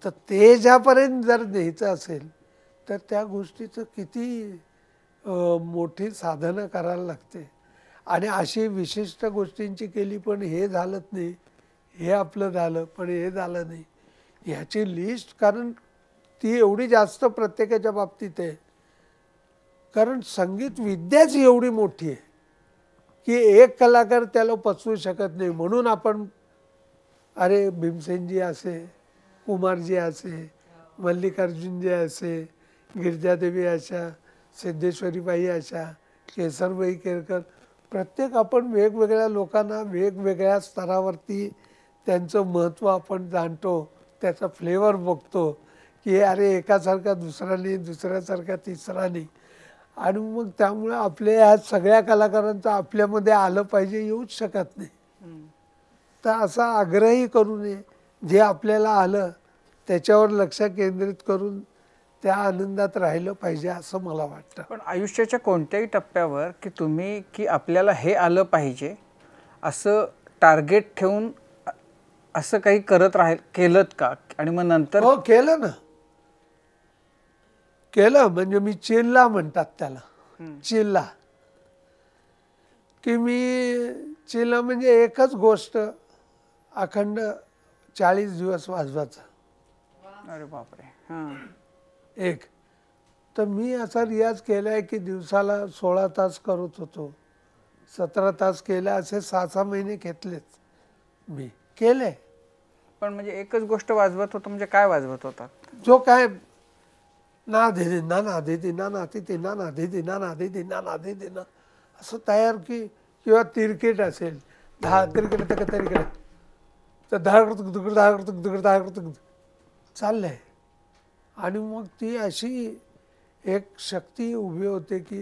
तर ते ज्यापर्यंत जर न्यायचं असेल तर त्या गोष्टीचं किती मोठी साधनं करायला लागते आणि अशी विशिष्ट गोष्टींची केली पण हे झालंच नाही हे आपलं झालं पण हे झालं नाही ह्याची लिस्ट कारण ती एवढी जास्त प्रत्येकाच्या बाबतीत आहे कारण संगीत विद्याच एवढी मोठी आहे की एक कलाकार त्याला पचवू शकत नाही म्हणून आपण अरे भीमसेनजी असे कुमारजी असे मल्लिकार्जुनजी असे गिरजादेवी अशा सिद्धेश्वरीबाई अशा केसरबाई केरकर प्रत्येक आपण वेगवेगळ्या लोकांना वेगवेगळ्या स्तरावरती त्यांचं महत्त्व आपण जाणतो त्याचा फ्लेवर बघतो की अरे एकासारखा दुसरा नाही दुसऱ्यासारखा तिसरा नाही आणि मग त्यामुळे आपल्या ह्या सगळ्या कलाकारांचं आपल्यामध्ये आलं पाहिजे येऊच शकत नाही तर असा आग्रही करू नये जे आपल्याला आलं त्याच्यावर लक्ष केंद्रित करून त्या आनंदात राहिलं पाहिजे असं मला वाटतं पण आयुष्याच्या कोणत्याही टप्प्यावर की तुम्ही की आपल्याला हे आलं पाहिजे असं टार्गेट ठेवून असं काही करत राह केलं का आणि मग नंतर हो केलं ना केलं म्हणजे मी चिल्ला म्हणतात त्याला चिल्ला की मी चिल्ला म्हणजे एकच गोष्ट अखंड चाळीस दिवस वाजवायचा अरे बापरे हां एक तर मी असा रियाज केला आहे की दिवसाला सोळा तास करत होतो सतरा तास केला असे सहा सहा महिने घेतलेच मी केले पण म्हणजे एकच गोष्ट वाजवत होतो म्हणजे काय वाजवत होता जो काय ना दिदी दिना ना ना दिदी ना ना ते ते ना ना दिदी ना ना ना ना ना असं तयार की किंवा तिरकेट असेल दहा तिरकेट तर तर धारकृतक दुगड धारकृतक दुगड धारकृतक चाललं आहे आणि मग ती अशी एक शक्ती उभी होते की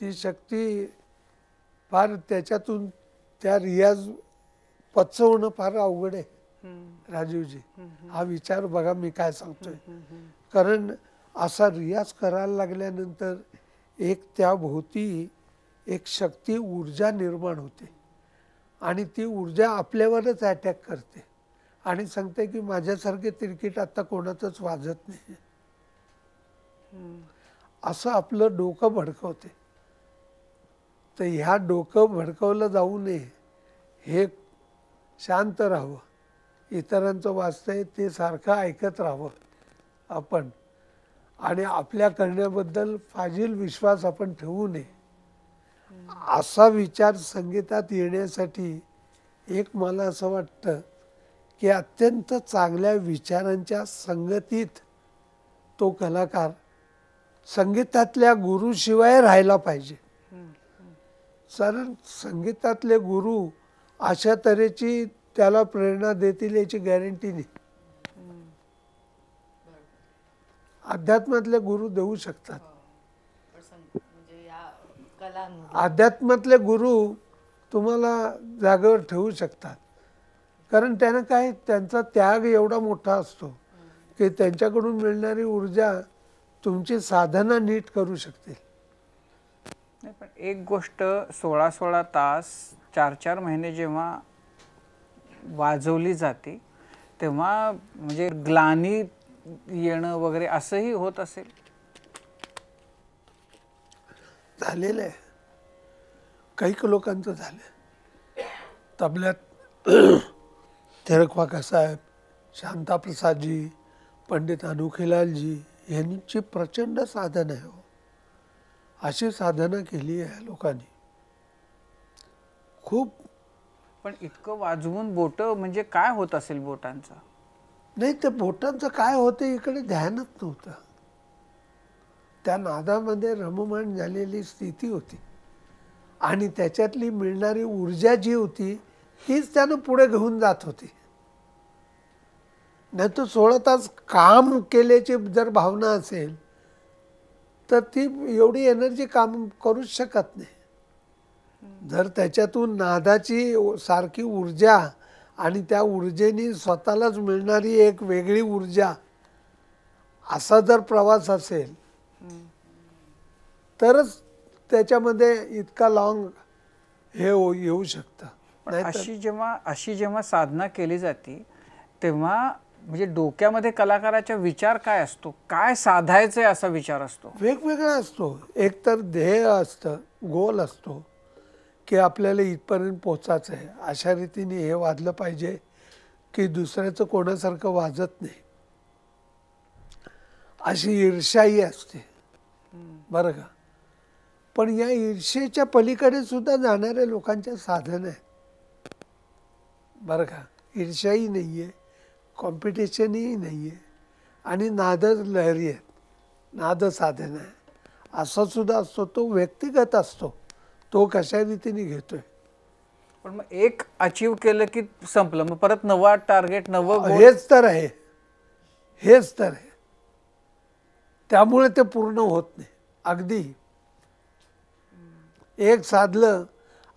ती शक्ती फार त्याच्यातून त्या रियाज पचवणं फार अवघड आहे राजीवजी हा विचार बघा मी काय सांगतोय कारण असा रियाज करायला लागल्यानंतर एक त्या भोवती एक शक्ती ऊर्जा निर्माण होते आणि ती ऊर्जा आपल्यावरच अटॅक करते आणि सांगते की माझ्यासारखे तिरकीट आता कोणाचंच वाजत नाही असं आपलं डोकं भडकवते तर ह्या डोकं भडकवलं जाऊ नये हे शांत राहावं इतरांचं वाचतंय ते सारखं ऐकत राहावं आपण आणि आपल्या करण्याबद्दल फाजील विश्वास आपण ठेवू नये असा विचार संगीतात येण्यासाठी एक मला असं वाटतं की अत्यंत चांगल्या विचारांच्या संगतीत तो कलाकार संगीतातल्या गुरुशिवाय राहायला पाहिजे कारण संगीतातले गुरु अशा तऱ्हेची त्याला प्रेरणा देतील याची गॅरंटी नाही अध्यात्मातले गुरु देऊ शकतात अध्यात्मातले गुरु तुम्हाला जागेवर ठेवू शकतात कारण त्यांना काय त्यांचा त्याग एवढा मोठा असतो की त्यांच्याकडून मिळणारी ऊर्जा तुमची साधना नीट करू शकतील पण एक गोष्ट सोळा सोळा तास चार चार महिने जेव्हा वाजवली जाते तेव्हा म्हणजे ग्लानी येणं वगैरे असंही होत असेल झालेलं आहे काही लोकांचं झालं तबल्यात *clears throat* थेरखवाका साहेब शांताप्रसादजी पंडित अनुखिलालजी यांची प्रचंड साधन आहे हो अशी साधना केली आहे लोकांनी खूप पण इतकं वाजवून बोट म्हणजे काय होत असेल बोटांचं नाही ते बोटांचं काय होतं इकडे ध्यानच नव्हतं त्या नादामध्ये रममाण झालेली स्थिती होती आणि त्याच्यातली मिळणारी ऊर्जा जी होती तीच त्यानं पुढे घेऊन जात होती नाही तर सोळा तास काम केल्याची जर भावना असेल तर ती एवढी एनर्जी काम करूच शकत नाही जर त्याच्यातून नादाची सारखी ऊर्जा आणि त्या ऊर्जेने स्वतःलाच मिळणारी एक वेगळी ऊर्जा असा जर प्रवास असेल तरच त्याच्यामध्ये इतका लाँग हे हो, येऊ शकतं अशी जेव्हा अशी जेव्हा साधना केली जाते तेव्हा म्हणजे डोक्यामध्ये कलाकाराचा विचार काय असतो काय साधायचं असा विचार असतो वेगवेगळा असतो एक तर ध्येय असतं गोल असतो की आपल्याला इथपर्यंत पोचायचं आहे अशा रीतीने हे वाजलं पाहिजे की दुसऱ्याचं कोणासारखं वाजत नाही अशी ईर्षाही असते बरं का पण या ईर्षेच्या पलीकडे सुद्धा जाणाऱ्या लोकांच्या साधन आहे बरं का ईर्ष्याही नाही आहे कॉम्पिटिशनही नाही आहे आणि नाद लहरी आहेत नाद साधन आहे असा सुद्धा असतो तो व्यक्तिगत असतो तो कशा रीतीने घेतोय पण मग एक अचीव केलं की संपलं मग परत नवा टार्गेट नवं हेच तर आहे हेच तर आहे त्यामुळे ते पूर्ण होत नाही अगदी एक साधल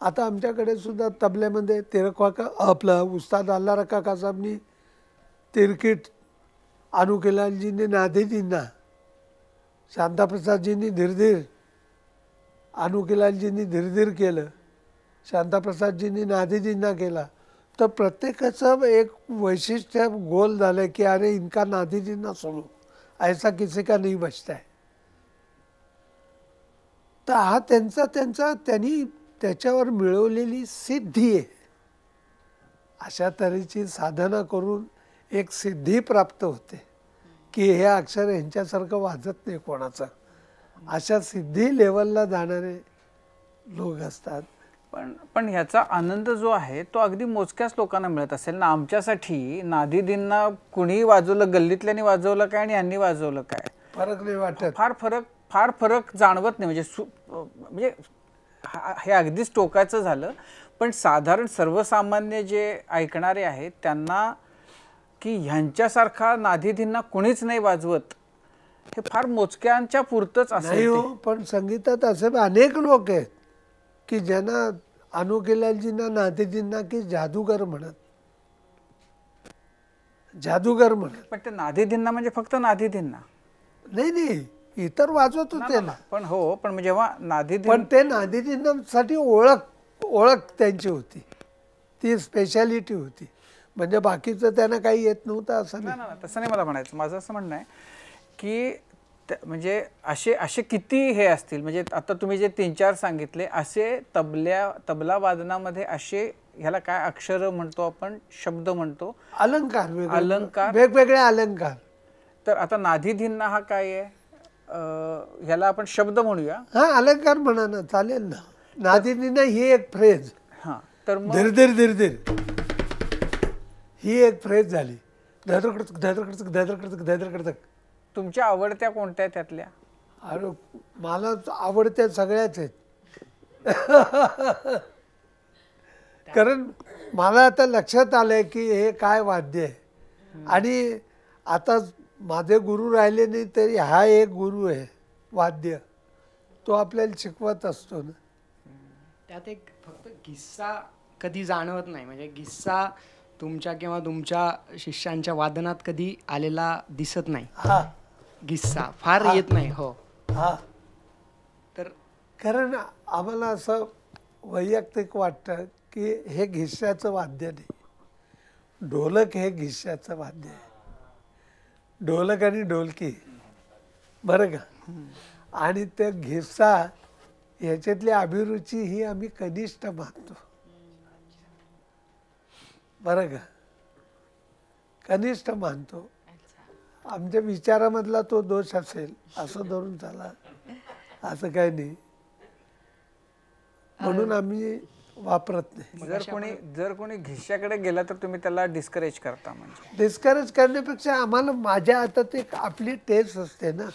आता आमच्याकडे सुद्धा तबल्यामध्ये तिरकवाका आपलं उस्ताद रका तिरकीट अल्ला ने कासाबनी तिरकिट अनुकेलालजींनी नादेजींना ने धीरधीर ने धीरधीर के शांता केलं ने नादेजींना केला तर प्रत्येकाचं एक वैशिष्ट गोल झालं कि अरे इनका नादेजींना सुनो ऐसा किसी का नहीं बचता है तर हा त्यांचा त्यांचा त्यांनी त्याच्यावर मिळवलेली सिद्धी आहे अशा तऱ्हेची साधना करून एक सिद्धी प्राप्त होते की हे अक्षर यांच्यासारखं वाजत नाही कोणाचं अशा सिद्धी लेवलला जाणारे लोक असतात पण पण ह्याचा आनंद जो आहे तो अगदी मोजक्याच लोकांना मिळत असेल ना आमच्यासाठी नादिदींना कुणीही वाजवलं गल्लीतल्यानी वाजवलं काय आणि यांनी वाजवलं काय फरक नाही वाटत फार फरक फार फरक जाणवत नाही म्हणजे सु म्हणजे हे अगदीच टोकाचं झालं पण साधारण सर्वसामान्य जे ऐकणारे आहेत त्यांना की ह्यांच्यासारखा नाधीधींना कुणीच नाही वाजवत हे फार मोजक्यांच्या पुरतंच असं हो पण संगीतात असे अनेक लोक आहेत की ज्यांना अनुकेलालजींना नाधीजींना की जादूगर म्हणत जादूगर म्हणत पण ते नाधीधींना म्हणजे फक्त नाधीधींना नाही नाही इतर वाजवत होते ना पण हो पण जेव्हा नादी पण ते नादीदिनांसाठी ओळख ओळख त्यांची होती ती स्पेशालिटी होती म्हणजे बाकीचं त्यांना काही येत नव्हतं असं नाही तसं नाही मला म्हणायचं माझं असं म्हणणं आहे की म्हणजे असे असे किती हे असतील म्हणजे आता तुम्ही जे तीन चार सांगितले असे तबल्या तबला वादनामध्ये असे ह्याला काय अक्षर म्हणतो आपण शब्द म्हणतो अलंकार अलंकार वेगवेगळे अलंकार तर आता नादीधींना हा काय आहे ह्याला आपण शब्द म्हणूया हा अलंकार म्हणा ना चालेल ना नादिनी ना ही एक फ्रेज हा तर धीर धीर ही एक फ्रेज झाली धदरकडचक धदरकडचक धदरकडचक धदरकडचक तुमच्या आवडत्या कोणत्या त्यातल्या अरे मला आवडत्या सगळ्याच आहेत कारण मला आता लक्षात आलं की हे काय वाद्य आहे आणि आता माझे गुरु राहिले नाही तरी हा एक गुरु आहे वाद्य तो आपल्याला शिकवत असतो ना त्यात एक फक्त किस्सा कधी जाणवत नाही म्हणजे किस्सा तुमच्या किंवा तुमच्या शिष्यांच्या वादनात कधी आलेला दिसत नाही किस्सा फार येत नाही हो हा तर कारण आम्हाला असं वैयक्तिक वाटतं की हे घिस्याचं वाद्य नाही ढोलक हे घिस्याचं वाद्य आहे ढोलक आणि ढोलकी बरं का आणि त्या घेसा ह्याच्यातली अभिरुची ही आम्ही कनिष्ठ मानतो बरं का कनिष्ठ मानतो आमच्या विचारामधला तो दोष असेल असं धरून चाला असं काही नाही म्हणून आम्ही वापरत नाही जर कोणी जर कोणी घिशाकडे गेला तर तुम्ही त्याला डिस्करेज करता म्हणजे डिस्करेज करण्यापेक्षा आम्हाला माझ्या हातात एक आपली टेस्ट असते ना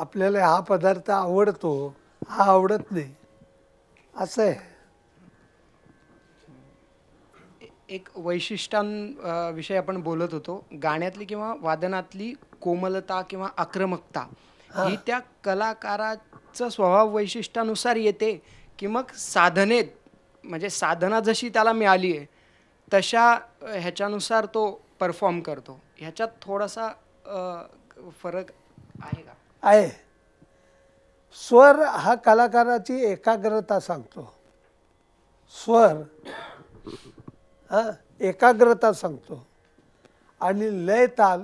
आपल्याला हा पदार्थ आवडतो हा आवडत नाही असं आहे एक विषय आपण बोलत होतो गाण्यातली किंवा वादनातली कोमलता किंवा आक्रमकता ही त्या कलाकाराचं स्वभाव वैशिष्ट्यानुसार येते की मग साधनेत म्हणजे साधना जशी त्याला मिळाली आहे तशा ह्याच्यानुसार तो परफॉर्म करतो ह्याच्यात थोडासा फरक आहे का आहे स्वर हा कलाकाराची एकाग्रता सांगतो स्वर हा एकाग्रता सांगतो आणि लय ताल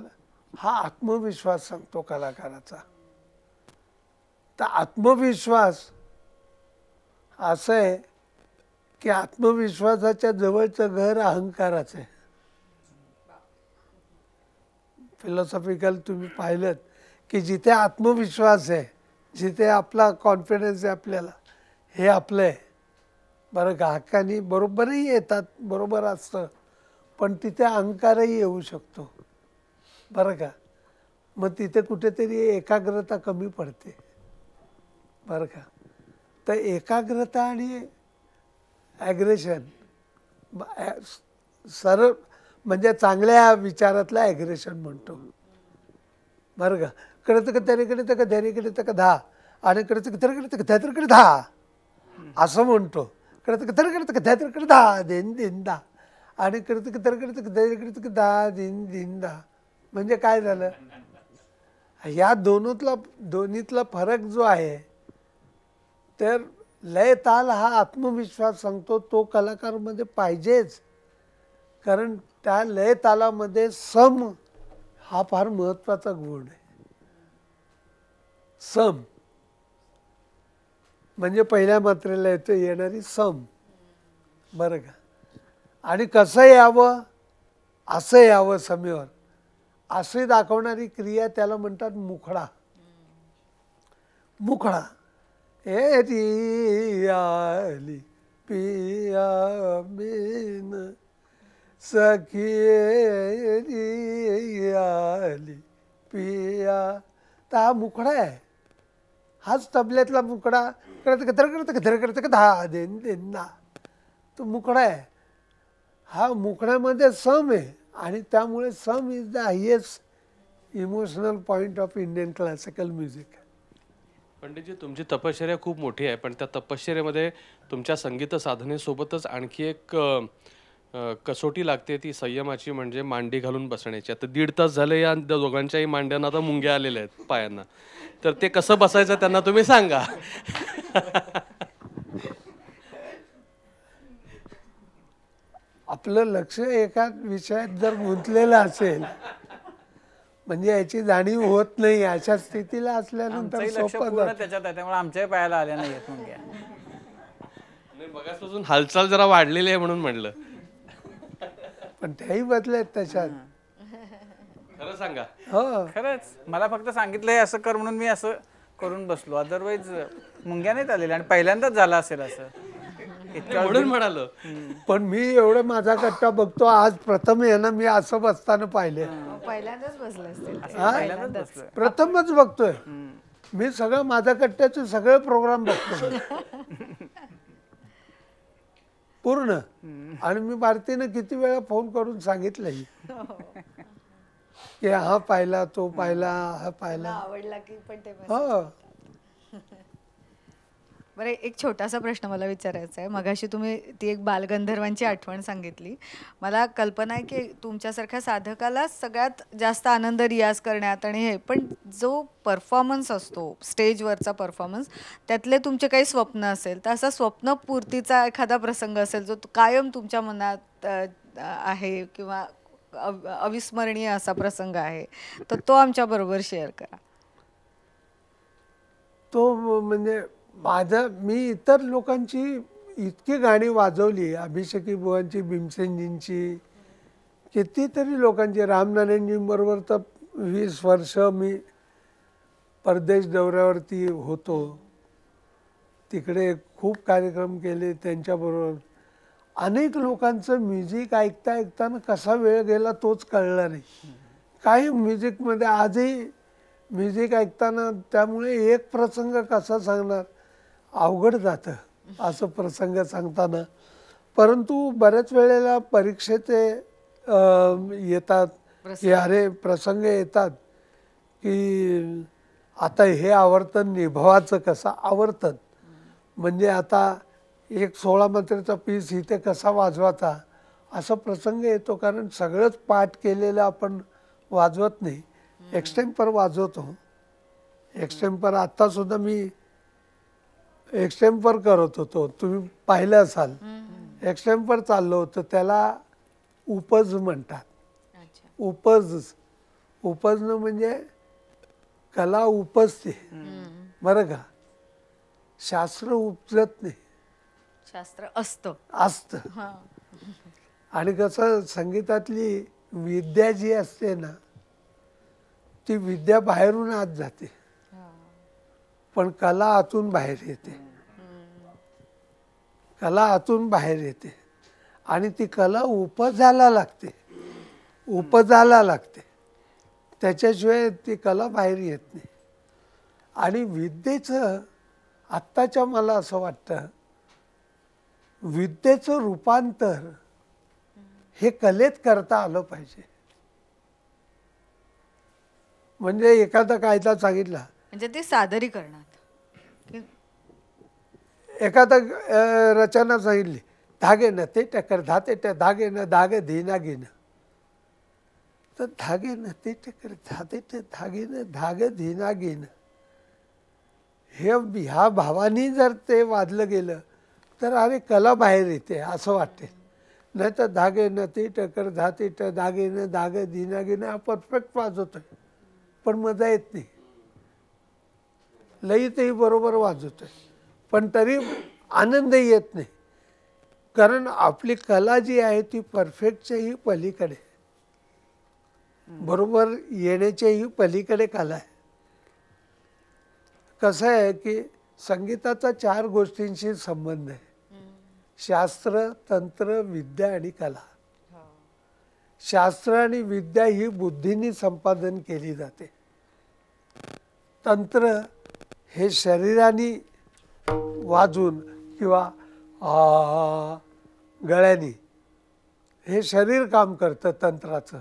हा आत्मविश्वास सांगतो कलाकाराचा तर आत्मविश्वास असं आहे की आत्मविश्वासाच्या जवळचं घर अहंकाराचं आहे फिलॉसॉफिकल तुम्ही पाहिलं की जिथे आत्मविश्वास आहे जिथे आपला कॉन्फिडन्स आहे आपल्याला हे आपलं आहे बरं ग्राहकांनी बरोबरही येतात बरोबर असतं पण तिथे अहंकारही येऊ शकतो बरं का मग तिथे कुठेतरी एकाग्रता कमी पडते बरं का तर एकाग्रता आणि ॲग्रेशन सरळ म्हणजे चांगल्या विचारातलं ॲग्रेशन म्हणतो बरं का कडे तर त्यानेकडे तर त्यानेकडे तर दहा आणि कडे तर त्याकडे तर त्यातरीकडे दहा असं म्हणतो कडे तर त्याकडे तर त्यातरीकडे दहा देन दिन दहा आणि कडे तर त्याकडे तर त्याकडे तर दहा दिन दहा म्हणजे काय झालं या दोनतला दोन्हीतला फरक जो आहे तर लय ताल हा आत्मविश्वास सांगतो तो मध्ये पाहिजेच कारण त्या लय तालामध्ये सम हा फार महत्त्वाचा गुण आहे सम म्हणजे पहिल्या मात्रेला येतो येणारी सम बरं का आणि कसं यावं असं यावं समेवर असे दाखवणारी क्रिया त्याला म्हणतात मुखडा मुखडा एरी पिया बिन सखी आली पिया हा मुकडा आहे हाच तबल्यातला मुकडा करत कधर करत कधर करत का दहा देन देन तो मुखड़ा आहे हा मुकड्यामध्ये सम आहे आणि त्यामुळे sam is the highest emotional point of Indian classical music पंडितजी तुमची तपश्चर्या खूप मोठी आहे पण त्या तपश्चर्यामध्ये तुमच्या संगीत साधनेसोबतच आणखी एक कसोटी लागते ती संयमाची म्हणजे मांडी घालून बसण्याची आता दीड तास झाले या दोघांच्याही मांड्यांना आता मुंग्या आलेल्या आहेत पायांना तर ते कसं बसायचं त्यांना तुम्ही सांगा आपलं लक्ष एकाच विषयात जर गुंतलेलं असेल म्हणजे याची जाणीव होत नाही अशा स्थितीला असल्यानंतर त्याच्यात आहे त्यामुळे आमच्याही पायाला आल्या नाही हालचाल जरा वाढलेली आहे म्हणून म्हणलं पण त्याही बदलत त्याच्यात खरं सांगा हो खरंच मला फक्त सांगितलंय असं कर म्हणून मी असं करून बसलो अदरवाईज मुंग्या नाहीत आलेल्या आणि पहिल्यांदाच झाला असेल असं म्हणून म्हणालो पण मी एवढं माझा कट्टा बघतो आज प्रथम यांना मी असं बसताना पाहिले पहिल्यांदाच प्रथमच बघतोय मी सगळं माझ्या कट्ट्याचे सगळे प्रोग्राम बघतो *laughs* पूर्ण आणि मी भारतीनं किती वेळा फोन करून सांगितलं हो. की हा पाहिला तो पाहिला हा पाहिला आवडला की पण हो. बरं एक छोटासा प्रश्न मला विचारायचा आहे मगाशी तुम्ही ती एक बालगंधर्वांची आठवण सांगितली मला कल्पना आहे की तुमच्यासारख्या साधकाला सगळ्यात जास्त आनंद रियाज करण्यात आणि हे पण जो परफॉर्मन्स असतो स्टेजवरचा परफॉर्मन्स त्यातले तुमचे काही स्वप्न असेल तर असा स्वप्नपूर्तीचा एखादा प्रसंग असेल जो कायम तुमच्या मनात आहे किंवा अविस्मरणीय असा प्रसंग आहे तर तो आमच्याबरोबर शेअर करा तो म्हणजे माझं मी इतर लोकांची इतकी गाणी वाजवली अभिषेकी बुवांची भीमसेनजींची कितीतरी लोकांची रामनारायणजींबरोबर तर वीस वर्ष मी परदेश दौऱ्यावरती होतो तिकडे खूप कार्यक्रम केले त्यांच्याबरोबर अनेक लोकांचं म्युझिक ऐकता ऐकताना कसा वेळ गेला तोच कळला नाही काही म्युझिकमध्ये आजही म्युझिक ऐकताना त्यामुळे एक प्रसंग कसा सांगणार अवघड जातं असं प्रसंग सांगताना परंतु बऱ्याच वेळेला परीक्षेचे येतात की अरे प्रसंग येतात की आता हे आवर्तन निभवायचं कसं आवर्तन म्हणजे आता एक सोळा मंत्रीचा पीस इथे कसा वाजवाचा असा प्रसंग येतो कारण सगळंच पाठ केलेलं आपण वाजवत नाही एक्स्टेम्पर वाजवतो एक्स्टेम्पर आत्तासुद्धा मी एक्स्टेम्पर करत होतो तुम्ही पाहिलं असाल एक्स्टेम्पर चाललो होतं त्याला उपज म्हणतात उपज उपज म्हणजे कला उपजते बर का शास्त्र उपजत नाही शास्त्र असत असत आणि कसं संगीतातली विद्या जी असते ना ती विद्या बाहेरून आत जाते पण कला आतून बाहेर येते कला आतून बाहेर येते आणि ती कला उपजायला लागते उपजायला लागते त्याच्याशिवाय ती कला बाहेर येत नाही आणि विद्येचं आत्ताच्या मला असं वाटतं विद्येचं रूपांतर हे कलेत करता आलं पाहिजे म्हणजे एखादा कायदा सांगितला म्हणजे ते सादरीकरणात एखादा रचना सांगितली न ते टक्कर धाते ते ट न धागे धीना घेणं तर न ते टक्कर धाते ते धागे न धागे धीना घेणं हे ह्या भावानी जर ते वाजलं गेलं तर अरे कला बाहेर येते असं वाटते नाही तर धागे न ते टकर धाते ते धागे न धागे धीना घेणं हा परफेक्ट वाजवतो पण मजा येत नाही लईतही बरोबर वाजवतोय पण तरी आनंद येत नाही कारण आपली कला जी आहे ती परफेक्टच्याही पलीकडे बरोबर येण्याच्याही पलीकडे कला आहे कसं आहे की संगीताचा चार गोष्टींशी संबंध आहे शास्त्र तंत्र विद्या आणि कला शास्त्र आणि विद्या ही बुद्धीने संपादन केली जाते तंत्र हे शरीराने वाजून किंवा आ गळ्यानी हे शरीर काम करतं तंत्राचं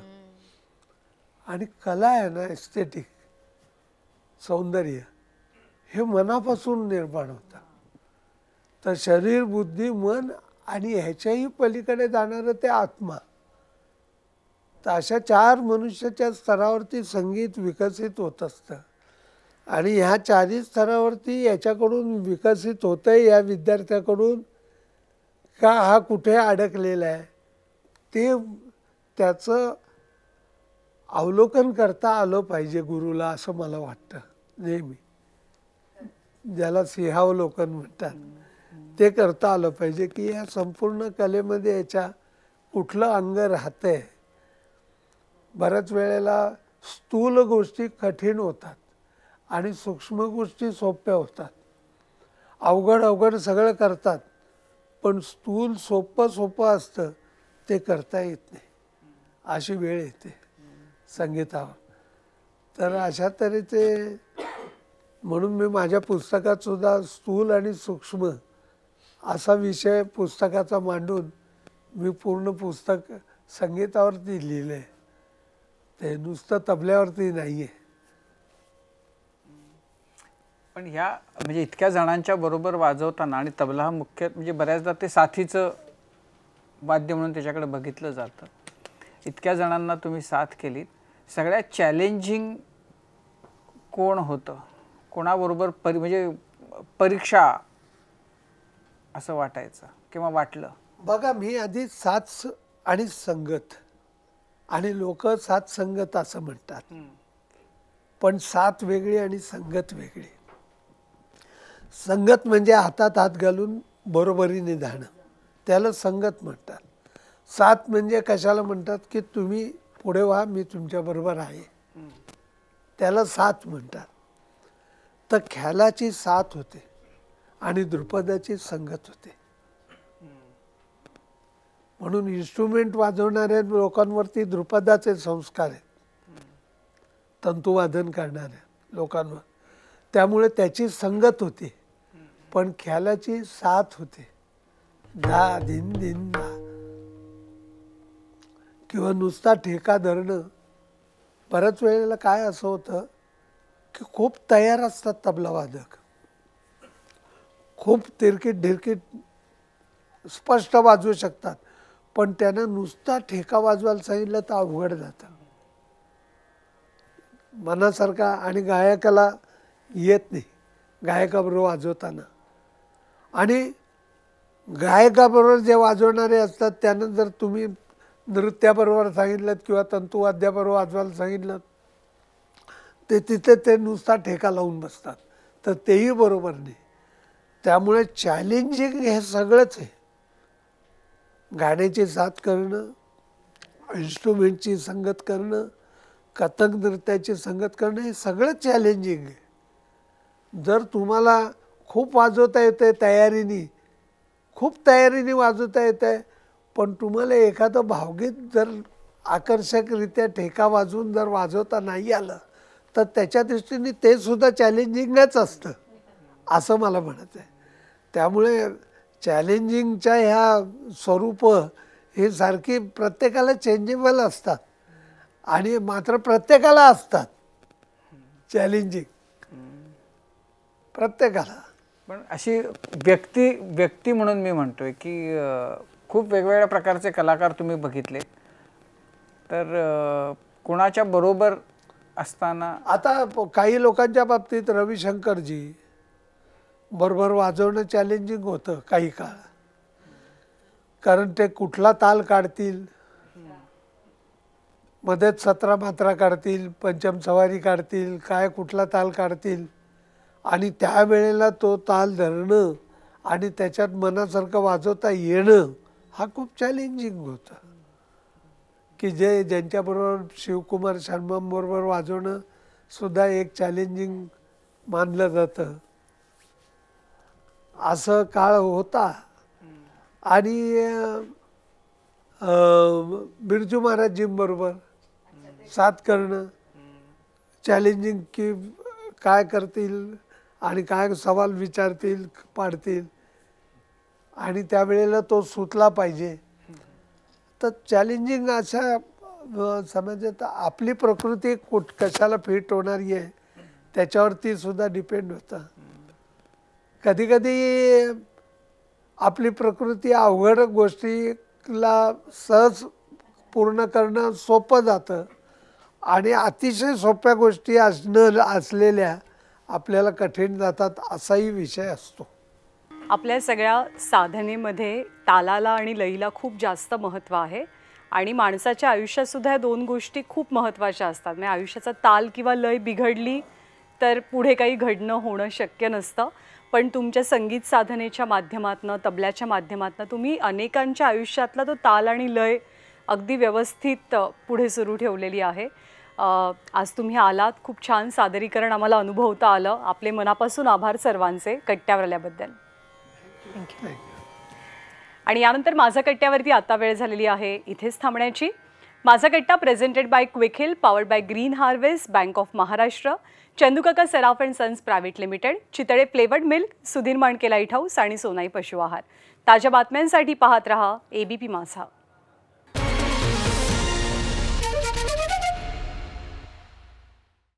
आणि कला आहे ना एस्थेटिक सौंदर्य हे मनापासून निर्माण होतं तर शरीर बुद्धी मन आणि ह्याच्याही पलीकडे जाणारं ते आत्मा तर अशा चार मनुष्याच्या स्तरावरती संगीत विकसित होत असतं आणि ह्या चारही स्तरावरती याच्याकडून विकसित होतं आहे या विद्यार्थ्याकडून का हा कुठे अडकलेला आहे ते त्याचं अवलोकन करता आलं पाहिजे गुरुला असं मला वाटतं नेहमी ज्याला सिंहावलोकन म्हणतात ते करता आलं पाहिजे की या संपूर्ण कलेमध्ये याच्या कुठलं अंग राहतं आहे बऱ्याच वेळेला स्थूल गोष्टी कठीण होतात आणि सूक्ष्म गोष्टी सोप्या होतात अवघड अवघड सगळं करतात पण स्थूल सोपं सोपं असतं ते करता येत नाही अशी वेळ येते संगीतावर तर अशा तऱ्हेचे म्हणून मी माझ्या पुस्तकात सुद्धा स्थूल आणि सूक्ष्म असा विषय पुस्तकाचा मांडून मी पूर्ण पुस्तक संगीतावरती लिहिलं आहे ते नुसतं तबल्यावरती नाही आहे पण ह्या म्हणजे इतक्या जणांच्या बरोबर वाजवताना आणि तबला हा मुख्य म्हणजे बऱ्याचदा ते साथीचं वाद्य म्हणून त्याच्याकडे बघितलं जातं इतक्या जणांना तुम्ही साथ केलीत सगळ्यात चॅलेंजिंग कोण होतं कोणाबरोबर परी म्हणजे परीक्षा असं वाटायचं किंवा वाटलं बघा मी आधी साथ आणि संगत आणि लोक साथ संगत असं म्हणतात पण साथ वेगळी आणि संगत वेगळी संगत म्हणजे हातात हात घालून बरोबरीने जाणं त्याला संगत म्हणतात साथ म्हणजे कशाला म्हणतात की तुम्ही पुढे व्हा मी तुमच्याबरोबर आहे त्याला साथ म्हणतात तर ख्यालाची साथ होते आणि द्रुपदाची संगत होते म्हणून इन्स्ट्रुमेंट वाजवणाऱ्या लोकांवरती द्रुपदाचे संस्कार आहेत तंतुवादन करणाऱ्या लोकांवर त्यामुळे त्याची संगत होती पण ख्यालाची साथ होते दा दिन दिन ना किंवा नुसता ठेका धरणं बऱ्याच वेळेला काय असं होतं की खूप तयार असतात तबलावादक खूप तिरकीट ढिरकीट स्पष्ट वाजवू शकतात पण त्यांना नुसता ठेका वाजवायला सांगितलं तर अवघड जातं मनासारखा आणि गायकाला येत नाही गायकाबरोबर वाजवताना आणि गायकाबरोबर जे वाजवणारे असतात त्यांना जर तुम्ही नृत्याबरोबर सांगितलं किंवा तंतुवाद्याबरोबर वाजवायला सांगितलं ते तिथे ते नुसता ठेका लावून बसतात तर तेही बरोबर नाही त्यामुळे चॅलेंजिंग हे सगळंच आहे गाण्याची साथ करणं इन्स्ट्रुमेंटची संगत करणं कथक नृत्याची संगत करणं हे सगळं चॅलेंजिंग आहे जर तुम्हाला खूप वाजवता येतं आहे तयारीने खूप तयारीने वाजवता येतं आहे पण तुम्हाला एखादं भावगीत जर आकर्षकरित्या ठेका वाजवून जर वाजवता नाही आलं तर त्याच्या दृष्टीने ते सुद्धा चॅलेंजिंगच असतं असं मला म्हणत आहे त्यामुळे चॅलेंजिंगच्या ह्या स्वरूप हे सारखी प्रत्येकाला चेंजेबल असतात आणि मात्र प्रत्येकाला असतात चॅलेंजिंग प्रत्येकाला पण अशी व्यक्ती व्यक्ती म्हणून मी म्हणतोय की खूप वेगवेगळ्या प्रकारचे कलाकार तुम्ही बघितले तर कोणाच्या बरोबर असताना आता काही लोकांच्या बाबतीत रविशंकरजी बरोबर वाजवणं चॅलेंजिंग होतं काही काळ कारण ते कुठला ताल काढतील मध्येच सतरा मात्रा काढतील पंचम सवारी काढतील काय कुठला ताल काढतील आणि त्यावेळेला तो ताल धरणं आणि त्याच्यात मनासारखं वाजवता येणं हा खूप चॅलेंजिंग होतं की जे ज्यांच्याबरोबर शिवकुमार शर्माबरोबर वाजवणं सुद्धा एक चॅलेंजिंग मानलं जातं असं काळ होता आणि बिरजू महाराजजींबरोबर साथ करणं चॅलेंजिंग की काय करतील आणि काय सवाल विचारतील पाडतील आणि त्यावेळेला तो सुटला पाहिजे तर चॅलेंजिंग अशा समाजात आपली प्रकृती कुठ कशाला फिट होणारी आहे त्याच्यावरती सुद्धा डिपेंड होतं कधी कधी आपली प्रकृती अवघड गोष्टीला सहज पूर्ण करणं सोपं जातं आणि अतिशय सोप्या गोष्टी असणं असलेल्या आपल्याला कठीण जातात असाही विषय असतो आपल्या सगळ्या साधनेमध्ये तालाला आणि लईला खूप जास्त महत्त्व आहे आणि माणसाच्या आयुष्यातसुद्धा या दोन गोष्टी खूप महत्त्वाच्या असतात म्हणजे आयुष्याचा ताल किंवा लय बिघडली तर पुढे काही घडणं होणं शक्य नसतं पण तुमच्या संगीत साधनेच्या माध्यमातनं तबल्याच्या माध्यमातनं तुम्ही अनेकांच्या आयुष्यातला तो ताल आणि लय अगदी व्यवस्थित पुढे सुरू ठेवलेली आहे आज तुम्ही आलात खूप छान सादरीकरण आम्हाला अनुभवता आलं आपले मनापासून आभार सर्वांचे कट्ट्यावर आल्याबद्दल आणि यानंतर माझा कट्ट्यावरती आता वेळ झालेली आहे इथेच थांबण्याची Majha Katta presented by Quick Heal by Green Harvest bank of Maharashtra Chandukaka Saraf and sons private limited Chitale flavoured milk Sudhir माणकेला हाऊस आणि सोनाई पशु आहार ताज्या बातम्यांसाठी पाहत रहा एबीपी माझा